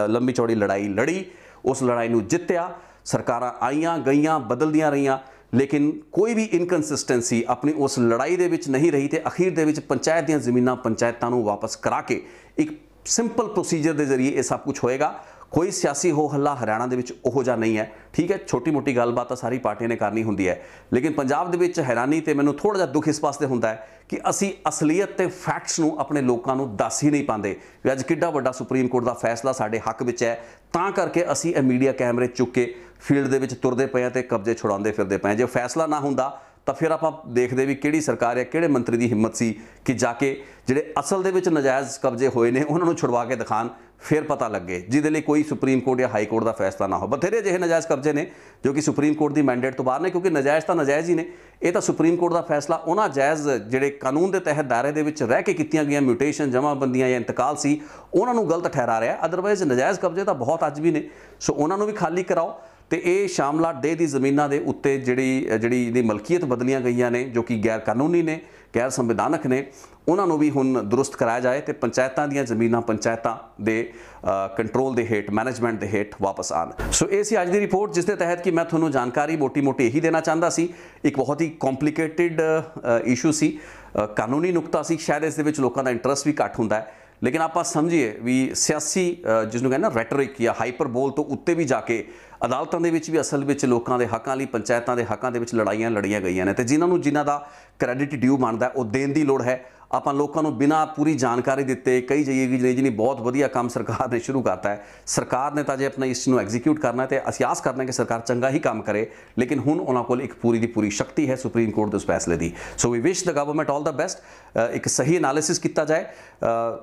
ਲੰਮੀ ਚੌੜੀ ਲੜਾਈ ਲੜੀ ਉਸ ਲੜਾਈ ਨੂੰ ਜਿੱਤਿਆ ਸਰਕਾਰਾਂ ਆਈਆਂ ਗਈਆਂ ਬਦਲਦੀਆਂ ਰਹੀਆਂ ਲੇਕਿਨ ਕੋਈ ਵੀ ਇਨਕਨਸਿਸਟੈਂਸੀ ਆਪਣੀ ਉਸ ਲੜਾਈ ਦੇ ਵਿੱਚ ਨਹੀਂ ਰਹੀ ਤੇ ਅਖੀਰ ਦੇ ਵਿੱਚ ਪੰਚਾਇਤ ਦੀਆਂ ਜ਼ਮੀਨਾਂ ਪੰਚਾਇਤਾਂ ਨੂੰ ਵਾਪਸ ਕਰਾ ਕੇ ਇੱਕ ਸਿੰਪਲ ਪ੍ਰੋਸੀਜਰ ਦੇ ਜ਼ਰੀਏ ਇਹ ਸਭ ਕੁਝ ਹੋਏਗਾ ਕੋਈ ਸਿਆਸੀ ਹੋ ਹੱਲਾ ਹਰਿਆਣਾ ਦੇ ਵਿੱਚ ਉਹੋ ਜਿਹਾ ਨਹੀਂ ਹੈ ਠੀਕ ਹੈ ਛੋਟੀ ਮੋਟੀ ਗੱਲਬਾਤ ਤਾਂ ਸਾਰੀ ਪਾਰਟੀਆਂ ਨੇ ਕਰਨੀ ਹੁੰਦੀ ਹੈ ਲੇਕਿਨ ਪੰਜਾਬ ਦੇ ਵਿੱਚ ਹੈਰਾਨੀ ਤੇ ਮੈਨੂੰ ਥੋੜਾ ਜਿਹਾ ਦੁੱਖ ਇਸ ਪਾਸੇ ਹੁੰਦਾ ਹੈ ਕਿ ਅਸੀਂ ਅਸਲੀਅਤ ਤੇ ਫੈਕਟਸ ਨੂੰ ਆਪਣੇ ਲੋਕਾਂ ਨੂੰ ਦੱਸ ਹੀ ਨਹੀਂ ਪਾਉਂਦੇ ਵੀ ਅੱਜ ਕਿੱਡਾ ਵੱਡਾ ਸੁਪਰੀਮ ਕੋਰਟ ਦਾ ਫੈਸਲਾ ਸਾਡੇ ਹੱਕ ਵਿੱਚ ਹੈ ਤਾਂ ਕਰਕੇ ਅਸੀਂ ਇਹ ਮੀਡੀਆ ਕੈਮਰੇ ਚੁੱਕ ਕੇ ਫੀਲਡ ਦੇ ਵਿੱਚ ਤੁਰਦੇ ਪਏ ਆ ਤੇ ਕਬਜ਼ੇ ਛੁੜਾਉਂਦੇ ਫਿਰਦੇ ਪਏ ਜੇ ਫੈਸਲਾ ਨਾ ਹੁੰਦਾ ਤਾਂ ਫਿਰ ਆਪਾਂ ਦੇਖਦੇ ਵੀ ਕਿਹੜੀ ਸਰਕਾਰ ਹੈ ਕਿਹੜੇ ਮੰਤਰੀ ਦੀ ਹਿੰਮਤ ਸੀ ਕਿ ਜਾ ਕੇ ਜਿਹੜੇ ਅਸਲ ਦੇ ਵਿੱਚ ਨਜਾਇਜ਼ ਕਬਜ਼ੇ ਹੋਏ ਨੇ ਉਹਨਾਂ ਨੂੰ ਛੁੜਵਾ ਕੇ ਦਿਖਾਣ ਫਿਰ ਪਤਾ ਲੱਗੇ ਜਿਹਦੇ ਲਈ ਕੋਈ ਸੁਪਰੀਮ ਕੋਰਟ ਜਾਂ ਹਾਈ ਕੋਰਟ ਦਾ ਫੈਸਲਾ ਨਾ ਹੋ ਬਥੇਰੇ ਜਿਹੇ ਨਜਾਇਜ਼ ਕਬਜ਼ੇ ਨੇ ਜੋ ਕਿ ਸੁਪਰੀਮ ਕੋਰਟ ਦੀ ਮੈਂਡੇਟ ਤੋਂ ਬਾਹਰ ਨੇ ਕਿਉਂਕਿ ਨਜਾਇਜ਼ ਤਾਂ ਨਜਾਇਜ਼ ਹੀ ਨੇ ਇਹ ਤਾਂ ਸੁਪਰੀਮ ਕੋਰਟ ਦਾ ਫੈਸਲਾ ਉਹਨਾਂ ਜਾਇਜ਼ ਜਿਹੜੇ ਕਾਨੂੰਨ ਦੇ ਤਹਿਤ ਦਾਇਰੇ ਦੇ ਵਿੱਚ ਰਹਿ ਕੇ ਕੀਤੀਆਂ ਗਈਆਂ ਮਿਊਟੇਸ਼ਨ ਜਮ੍ਹਾਂਬੰਦੀਆਂ ਜਾਂ ਇੰਤਕਾਲ ਸੀ ਉਹਨਾਂ ਨੂੰ ਗਲਤ ਠਹਿਰਾ ਰਿਹਾ ਅਦਰਵਾਇਜ਼ ਨਜਾਇਜ਼ ਕਬਜ਼ੇ ਤਾਂ ਬਹੁਤ ਅੱਜ ਵੀ ਨੇ ਸੋ ਉਹਨਾਂ ਨੂੰ ਵੀ ਖਾਲੀ ਕਰਾਓ ਤੇ ਇਹ ਸ਼ਾਮਲਾ ਡੇ ਦੀ ਜ਼ਮੀਨਾਂ ਦੇ ਉੱਤੇ ਜਿਹੜੀ ਜਿਹੜੀ ਦੀ ਮਲਕੀਅਤ ਬਦਲੀਆਂ ਗਈਆਂ ਨੇ ਜੋ ਕਿ ਗੈਰ ਕਾਨੂੰਨੀ ਨੇ ਗੈਰ ਸੰਵਿਧਾਨਕ ਨੇ ਉਹਨਾਂ ਨੂੰ ਵੀ ਹੁਣ ਦਰੁਸਤ ਕਰਾਇਆ ਜਾਏ ਤੇ ਪੰਚਾਇਤਾਂ ਦੀਆਂ ਜ਼ਮੀਨਾਂ ਪੰਚਾਇਤਾਂ ਦੇ ਕੰਟਰੋਲ ਦੇ ਹੇਠ ਮੈਨੇਜਮੈਂਟ ਦੇ ਹੇਠ ਵਾਪਸ ਆਣ ਸੋ ਇਹ ਸੀ ਅੱਜ ਦੀ ਰਿਪੋਰਟ ਜਿਸ ਦੇ ਤਹਿਤ ਕਿ ਮੈਂ ਤੁਹਾਨੂੰ ਜਾਣਕਾਰੀ ਮੋਟੀ-ਮੋਟੀ ਇਹੀ ਦੇਣਾ ਚਾਹੁੰਦਾ ਸੀ ਇੱਕ ਬਹੁਤ ਹੀ ਕੰਪਲਿਕੇਟਿਡ ਇਸ਼ੂ ਸੀ ਕਾਨੂੰਨੀ ਨੁਕਤਾ ਸੀ ਸ਼ਾਇਦ ਇਸ ਦੇ ਵਿੱਚ ਲੋਕਾਂ ਦਾ ਇੰਟਰਸਟ ਵੀ ਘੱਟ ਹੁੰਦਾ ਹੈ ਲੇਕਿਨ ਆਪਾਂ ਸਮਝੀਏ ਵੀ ਸਿਆਸੀ ਜਿਸ ਨੂੰ ਕਹਿੰਦੇ ਨਾ ਰੈਟਰਿਕ ਜਾਂ ਹਾਈਪਰਬੋਲ ਤੋਂ ਉੱਤੇ ਵੀ ਜਾ ਕੇ ਅਦਾਲਤਾਂ ਦੇ ਵਿੱਚ ਵੀ ਅਸਲ ਵਿੱਚ ਲੋਕਾਂ ਦੇ ਹੱਕਾਂ ਲਈ ਪੰਚਾਇਤਾਂ ਦੇ ਹੱਕਾਂ ਦੇ ਵਿੱਚ ਲੜਾਈਆਂ ਲੜੀਆਂ ਗਈਆਂ ਨੇ ਤੇ ਜਿਨ੍ਹਾਂ ਨੂੰ ਜਿਨ੍ਹਾਂ ਦਾ ਕ੍ਰੈਡਿਟ ਡਿਊ ਮੰਨਦਾ ਉਹ ਦੇਣ ਦੀ ਲੋੜ ਹੈ ਆਪਾਂ ਲੋਕਾਂ ਨੂੰ ਬਿਨਾ ਪੂਰੀ ਜਾਣਕਾਰੀ ਦਿੱਤੇ ਕਈ ਜਾਈਏ ਕਿ ਜੀ ਨਹੀਂ ਬਹੁਤ ਵਧੀਆ ਕੰਮ ਸਰਕਾਰ ਨੇ ਸ਼ੁਰੂ ਕਰਤਾ ਹੈ ਸਰਕਾਰ ਨੇ ਤਾਂ ਜੇ ਆਪਣਾ ਇਸ ਨੂੰ ਐਗਜ਼ੀਕਿਊਟ ਕਰਨਾ ਤੇ ਅਸੀਂ ਆਸ ਕਰਦੇ ਹਾਂ ਕਿ ਸਰਕਾਰ ਚੰਗਾ ਹੀ ਕੰਮ ਕਰੇ ਲੇਕਿਨ ਹੁਣ ਉਹਨਾਂ ਕੋਲ ਇੱਕ ਪੂਰੀ ਦੀ ਪੂਰੀ ਸ਼ਕਤੀ ਹੈ ਸੁਪਰੀਮ ਕੋਰਟ ਦੇ ਉਸ ਫੈਸਲੇ ਦੀ ਸੋ ਵੀ ਵਿਸ਼ ਦਾ ਗਵਰਨਮੈਂਟ ਆਲ ਦਾ ਬੈਸਟ ਇੱਕ ਸਹੀ ਐਨਾਲਿਸਿਸ ਕੀਤਾ ਜਾਏ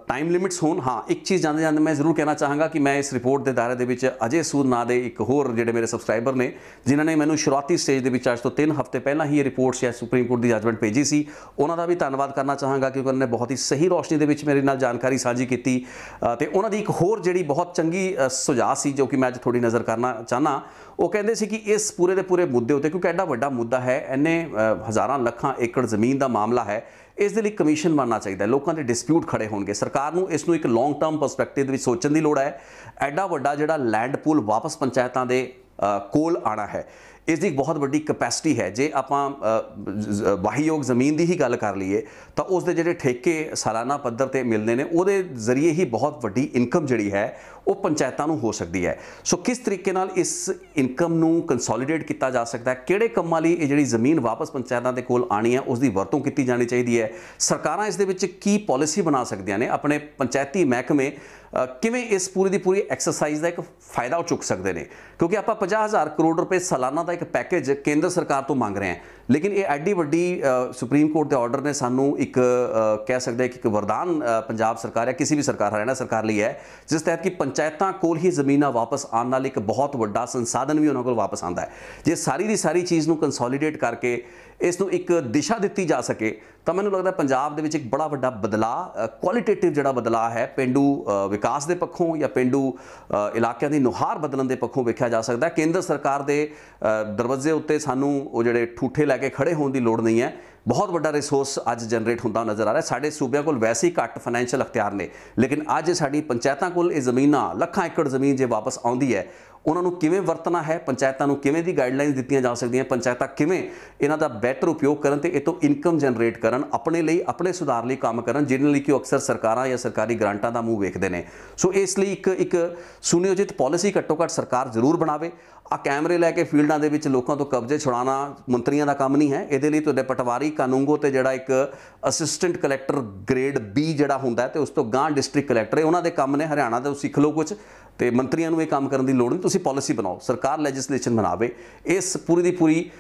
ਟਾਈਮ ਲਿਮਿਟਸ ਹੋਣ ਹਾਂ ਇੱਕ ਚੀਜ਼ ਜਾਂਦੇ ਜਾਂਦੇ ਮੈਂ ਜ਼ਰੂਰ ਕਹਿਣਾ ਚਾਹਾਂਗਾ ਕਿ ਮੈਂ ਇਸ ਰਿਪੋਰਟ ਦੇ ਦਾਇਰੇ ਦੇ ਵਿੱਚ ਅਜੇ ਸੂਦ ਨਾ ਦੇ ਇੱਕ ਹੋਰ ਜਿਹੜੇ ਮੇਰੇ ਸਬਸਕ੍ਰਾਈਬਰ ਨੇ ਜਿਨ੍ਹਾਂ ਨੇ ਮੈਨੂੰ ਸ਼ੁਰੂਆਤੀ ਸਟੇਜ ਦੇ ਵਿੱਚ ਅੱਜ ਤੋਂ 3 ਹਫ਼ਤੇ ਪਹਿਲਾਂ ਹੀ ਇਹ ਰਿਪੋਰਟ ਜਾਂ ਸੁਪਰੀਮ ਕੋਰਟ ਦੀ ਜਜਮੈਂਟ ਭੇਜੀ ਸੀ ਉਹਨਾਂ ਦਾ ਵੀ ਧੰਨਵਾਦ ਕਰਨਾ ਚਾਹਾਂਗਾ ਪ੍ਰੀਤਪਾਲ ਨੇ ਬਹੁਤ ਹੀ ਸਹੀ ਰੋਸ਼ਨੀ ਦੇ ਵਿੱਚ ਮੇਰੇ ਨਾਲ ਜਾਣਕਾਰੀ ਸਾਂਝੀ ਕੀਤੀ ਤੇ ਉਹਨਾਂ ਦੀ ਇੱਕ ਹੋਰ ਜਿਹੜੀ ਬਹੁਤ ਚੰਗੀ ਸੁਝਾਅ ਸੀ ਜੋ ਕਿ ਮੈਂ ਅੱਜ ਥੋੜੀ ਨਜ਼ਰ ਕਰਨਾ ਚਾਹਨਾ ਉਹ ਕਹਿੰਦੇ ਸੀ ਕਿ ਇਸ ਪੂਰੇ ਦੇ ਪੂਰੇ ਮੁੱਦੇ ਉਤੇ ਕਿਉਂਕਿ ਐਡਾ ਵੱਡਾ ਮੁੱਦਾ ਹੈ ਐਨੇ ਹਜ਼ਾਰਾਂ ਲੱਖਾਂ ਏਕੜ ਜ਼ਮੀਨ ਦਾ ਮਾਮਲਾ ਹੈ ਇਸ ਦੇ ਲਈ ਕਮਿਸ਼ਨ ਬਣਨਾ ਚਾਹੀਦਾ ਹੈ ਲੋਕਾਂ ਦੇ ਡਿਸਪਿਊਟ ਖੜੇ ਹੋਣਗੇ ਸਰਕਾਰ ਨੂੰ ਇਸ ਨੂੰ ਇੱਕ ਲੌਂਗ ਟਰਮ ਪਰਸਪੈਕਟਿਵ ਦੇ ਵਿੱਚ ਸੋਚਣ ਦੀ ਲੋੜ ਹੈ ਐਡਾ ਵੱਡਾ ਜਿਹੜਾ ਲੈਂਡ ਪੂਲ ਵਾਪਸ ਪੰਚਾਇਤਾਂ ਦੇ ਕੋਲ ਆਣਾ ਹੈ ਇਸ ਦੀ ਬਹੁਤ ਵੱਡੀ ਕਪੈਸਿਟੀ ਹੈ ਜੇ ਆਪਾਂ ਵਾਹੀਯੋਗ ਜ਼ਮੀਨ ਦੀ ਹੀ ਗੱਲ ਕਰ ਲਈਏ ਤਾਂ ਉਸ ਦੇ ਜਿਹੜੇ ਠੇਕੇ ਸਾਲਾਨਾ ਪੱਧਰ ਤੇ ਮਿਲਦੇ ਨੇ ਉਹਦੇ ਜ਼ਰੀਏ ਹੀ ਬਹੁਤ ਵੱਡੀ ਇਨਕਮ ਜਿਹੜੀ ਹੈ ਉਹ ਪੰਚਾਇਤਾਂ ਨੂੰ ਹੋ ਸਕਦੀ ਹੈ ਸੋ ਕਿਸ ਤਰੀਕੇ ਨਾਲ ਇਸ ਇਨਕਮ ਨੂੰ ਕੰਸੋਲੀਡੇਟ ਕੀਤਾ ਜਾ ਸਕਦਾ ਹੈ ਕਿਹੜੇ ਕੰਮਾਂ ਲਈ ਇਹ ਜਿਹੜੀ ਜ਼ਮੀਨ ਵਾਪਸ ਪੰਚਾਇਤਾਂ ਦੇ ਕੋਲ ਆਣੀ ਹੈ ਉਸ ਦੀ ਵਰਤੋਂ ਕੀਤੀ ਜਾਣੀ ਚਾਹੀਦੀ ਹੈ ਸਰਕਾਰਾਂ ਇਸ ਦੇ ਵਿੱਚ ਕੀ ਪਾਲਿਸੀ ਬਣਾ ਸਕਦੀਆਂ ਨੇ ਆਪਣੇ ਪੰਚਾਇਤੀ ਮਹਿਕਮੇ ਕਿਵੇਂ ਇਸ ਪੂਰੀ ਦੀ ਪੂਰੀ ਐਕਸਰਸਾਈਜ਼ ਦਾ ਇੱਕ ਫਾਇਦਾ ਉਚੁੱਕ ਸਕਦੇ ਨੇ ਕਿਉਂਕਿ ਆਪਾਂ 50000 ਕਰੋੜ ਰੁਪਏ ਸਾਲਾਨਾ ਦਾ ਇੱਕ ਪੈਕੇਜ ਕੇਂਦਰ ਸਰਕਾਰ ਤੋਂ ਮੰਗ ਰਹੇ ਹਾਂ ਲੇਕਿਨ ਇਹ ਐਡੀ ਵੱਡੀ ਸੁਪਰੀਮ ਕੋਰਟ ਦੇ ਆਰਡਰ ਨੇ ਸਾਨੂੰ ਇੱਕ ਕਹਿ ਸਕਦੇ ਕਿ ਇੱਕ ਵਰਦਾਨ ਪੰਜਾਬ ਸਰਕਾਰ ਹੈ ਕਿਸੇ ਵੀ ਸਰਕਾਰ ਹਰਿਆਣਾ ਸਰਕਾਰ ਲਈ ਹੈ ਜਿਸ ਤਹਿਤ ਕਿ ਪੰਚਾਇਤਾਂ ਕੋਲ ਹੀ ਜ਼ਮੀਨਾਂ ਵਾਪਸ ਆਉਣ ਨਾਲ ਇੱਕ ਬਹੁਤ ਵੱਡਾ ਸੰਸਾਧਨ ਵੀ ਉਹਨਾਂ ਕੋਲ ਵਾਪਸ ਆਉਂਦਾ ਹੈ ਜੇ ਸਾਰੀ ਦੀ ਸਾਰੀ ਚੀਜ਼ ਨੂੰ ਕੰਸੋਲੀਡੇਟ ਕਰਕੇ ਇਸ ਨੂੰ ਇੱਕ ਦਿਸ਼ਾ ਦਿੱਤੀ ਜਾ ਸਕੇ ਤਾਂ ਮੈਨੂੰ ਲੱਗਦਾ ਪੰਜਾਬ ਦੇ ਵਿੱਚ ਇੱਕ ਬੜਾ ਵੱਡਾ ਬਦਲਾਅ ਕੁਆਲਿਟੇਟਿਵ ਜਿਹੜਾ ਬਦਲਾਅ ਹੈ ਪਿੰਡੂ ਵਿਕਾਸ ਦੇ ਪੱਖੋਂ ਜਾਂ ਪਿੰਡੂ ਇਲਾਕਿਆਂ ਦੀ ਨੁਹਾਰ ਬਦਲਣ ਦੇ ਪੱਖੋਂ ਵੇਖਿਆ ਜਾ ਸਕਦਾ ਕੇਂਦਰ ਸਰਕਾਰ ਦੇ ਦਰਵਾਜ਼ੇ ਉੱਤੇ ਸਾਨੂੰ ਉਹ ਜਿਹੜੇ ਠੂਠੇ ਲੈ ਕੇ ਖੜੇ ਹੋਣ ਦੀ ਲੋੜ ਨਹੀਂ ਹੈ ਬਹੁਤ ਵੱਡਾ ਰਿਸੋਰਸ ਅੱਜ ਜਨਰੇਟ ਹੁੰਦਾ ਨਜ਼ਰ ਆ ਰਿਹਾ ਸਾਡੇ ਸੂਬਿਆਂ ਕੋਲ ਵੈਸੇ ਹੀ ਘੱਟ ਫਾਈਨੈਂਸ਼ੀਅਲ ਅਖਤਿਆਰ ਨੇ ਲੇਕਿਨ ਅੱਜ ਸਾਡੀ ਪੰਚਾਇਤਾਂ ਕੋਲ ਇਹ ਜ਼ਮੀਨਾਂ ਲੱਖਾਂ ਏਕੜ ਜ਼ਮੀਨ ਜੇ ਵਾਪਸ ਆਉਂਦੀ ਹੈ ਉਹਨਾਂ ਨੂੰ ਕਿਵੇਂ ਵਰਤਣਾ ਹੈ ਪੰਚਾਇਤਾਂ ਨੂੰ ਕਿਵੇਂ ਦੀ ਗਾਈਡਲਾਈਨਸ ਦਿੱਤੀਆਂ ਜਾ ਸਕਦੀਆਂ ਪੰਚਾਇਤਾਂ ਕਿਵੇਂ ਇਹਨਾਂ ਦਾ ਬੈਟਰ ਉਪਯੋਗ ਕਰਨ ਤੇ ਇਤੋਂ ਇਨਕਮ ਜਨਰੇਟ ਕਰਨ ਆਪਣੇ ਲਈ ਆਪਣੇ ਸੁਧਾਰ ਲਈ ਕੰਮ ਕਰਨ ਜਿਹਨਾਂ ਲਈ ਕਿ ਅਕਸਰ ਸਰਕਾਰਾਂ ਜਾਂ ਸਰਕਾਰੀ ਗ੍ਰਾਂਟਾਂ ਦਾ ਮੂੰਹ ਵੇਖਦੇ ਨੇ ਸੋ ਇਸ ਲਈ ਇੱਕ ਇੱਕ ਸੁਨਿਯੋਜਿਤ ਪਾਲਿਸੀ ਘੱਟੋ ਘੱਟ ਸਰਕਾਰ ਜ਼ਰੂਰ ਬਣਾਵੇ ਆ ਕੈਮਰੇ ਲੈ ਕੇ ਫੀਲਡਾਂ ਦੇ ਵਿੱਚ ਲੋਕਾਂ ਤੋਂ ਕਬਜ਼ੇ ਛੁਡਾਉਣਾ ਮੰਤਰੀਆਂ ਦਾ ਕੰਮ ਨਹੀਂ ਹੈ ਇਹਦੇ ਲਈ ਤੁਹਾਡੇ ਪਟਵਾਰੀ ਕਾਨੂੰਗੋ ਤੇ ਜਿਹੜਾ ਇੱਕ ਅਸਿਸਟੈਂਟ ਕਲੈਕਟਰ ਗ੍ਰੇਡ ਬੀ ਜਿਹੜਾ ਹੁੰਦਾ ਤੇ ਉਸ ਤੋਂ ਗਾਂ ਡਿਸਟ੍ਰਿਕਟ ਕਲੈਕਟਰ ਉਹਨਾਂ ਦੇ ਕੰਮ ਨੇ ਹਰਿਆਣਾ ਦੇ ਉਹ ਸਿੱਖ ਲਓ ਕੁਝ ਤੇ ਮੰਤਰੀਆਂ ਨੂੰ ਇਹ ਕੰਮ ਕਰਨ ਦੀ ਲੋੜ ਨਹੀਂ ਤੁਸੀਂ ਪਾਲਿਸੀ ਬਣਾਓ ਸਰਕਾਰ ਲੈਜਿਸਲੇਸ਼ਨ ਬਣਾਵੇ ਇਸ ਪੂਰੀ ਦੀ ਪੂਰੀ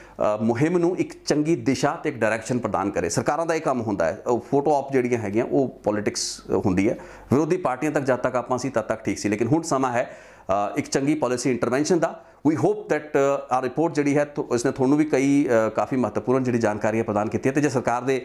ਮੁਹਿੰਮ ਨੂੰ ਇੱਕ ਚੰਗੀ ਦਿਸ਼ਾ ਤੇ ਇੱਕ ਡਾਇਰੈਕਸ਼ਨ ਪ੍ਰਦਾਨ ਕਰੇ ਸਰਕਾਰਾਂ ਦਾ ਇਹ ਕੰਮ ਹੁੰਦਾ ਹੈ ਉਹ ਫੋਟੋ ਆਪ ਜਿਹੜੀਆਂ ਹੈਗੀਆਂ ਉਹ ਪੋਲਿਟਿਕਸ ਹੁੰਦੀ ਹੈ ਵਿਰੋਧੀ ਪਾਰਟੀਆਂ ਤੱਕ ਜਦ ਤੱਕ ਆਪਾਂ ਸੀ ਤਦ ਤੱਕ ਠੀਕ ਸੀ ਲੇਕਿਨ ਹੁਣ ਸਮਾਂ ਹੈ ਇੱਕ ਚੰਗੀ ਪਾਲਿਸੀ ਇੰਟਰਵੈਂਸ਼ਨ ਦਾ ਵੀ ਹੋਪ ਥੈਟ ਆ ਰਿਪੋਰਟ ਜਿਹੜੀ ਹੈ ਇਸ ਨੇ ਤੁਹਾਨੂੰ ਵੀ ਕਈ ਕਾਫੀ ਮਹੱਤਵਪੂਰਨ ਜਿਹੜੀ ਜਾਣਕਾਰੀਆਂ ਪ੍ਰਦਾਨ ਕੀਤੀਆਂ ਤੇ ਜੇ ਸਰਕਾਰ ਦੇ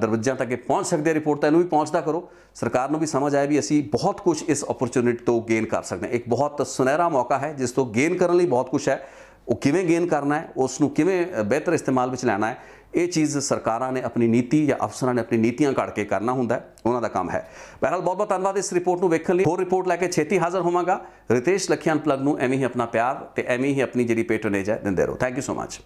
ਦਰਵਾਜ਼ਿਆਂ ਤੱਕ ਪਹੁੰਚ ਸਕਦੇ ਰਿਪੋਰਟ ਤਾਂ ਇਹਨੂੰ ਵੀ ਪਹੁੰਚਦਾ ਕਰੋ ਸਰਕਾਰ ਨੂੰ ਵੀ ਸਮਝ ਆਏ ਵੀ ਅਸੀਂ ਬਹੁਤ ਕੁਝ ਇਸ ਓਪਰਚੁਨਿਟੀ ਤੋਂ ਗੇਨ ਕਰ ਸਕਦੇ ਹਾਂ ਇੱਕ ਬਹੁਤ ਸੁਨਹਿਰਾ ਮੌਕਾ ਹੈ ਜਿਸ ਤੋਂ ਗੇਨ ਕਰਨ ਲਈ ਬਹੁਤ ਕੁਝ ਹੈ ਉਹ ਕਿਵੇਂ ਗੇਨ ਕਰਨਾ ਹੈ ਉਸ ਨੂੰ ਕਿਵੇਂ ਬਿਹਤਰ ਇਸਤੇਮਾਲ ਵਿੱਚ ਲੈਣਾ ਹੈ ਇਹ ਚੀਜ਼ ਸਰਕਾਰਾਂ ਨੇ ਆਪਣੀ ਨੀਤੀ ਜਾਂ ਅਫਸਰਾਂ ਨੇ ਆਪਣੀ ਨੀਤੀਆਂ ਘੜ ਕੇ ਕਰਨਾ ਹੁੰਦਾ ਉਹਨਾਂ ਦਾ ਕੰਮ ਹੈ ਬਹਿਰਹਾਲ ਬਹੁਤ ਬਹੁਤ ਧੰਨਵਾਦ ਇਸ ਰਿਪੋਰਟ ਨੂੰ ਵੇਖਣ ਲਈ ਹੋਰ ਰਿਪੋਰਟ ਲੈ ਕੇ ਛੇਤੀ ਹਾਜ਼ਰ ਹੋਵਾਂਗਾ ਰਿਤੇਸ਼ ਲਖਿਆਨ ਪਲਗ ਨੂੰ ਐਵੇਂ ਹੀ ਆਪਣਾ ਪਿਆਰ ਤੇ ਐਵੇਂ ਹੀ ਆਪਣੀ ਜਿਹੜੀ ਪੇਟਰਨੇਜ ਹੈ ਦਿੰਦੇ ਰਹੋ ਥੈਂਕ ਯੂ ਸੋ ਮਚ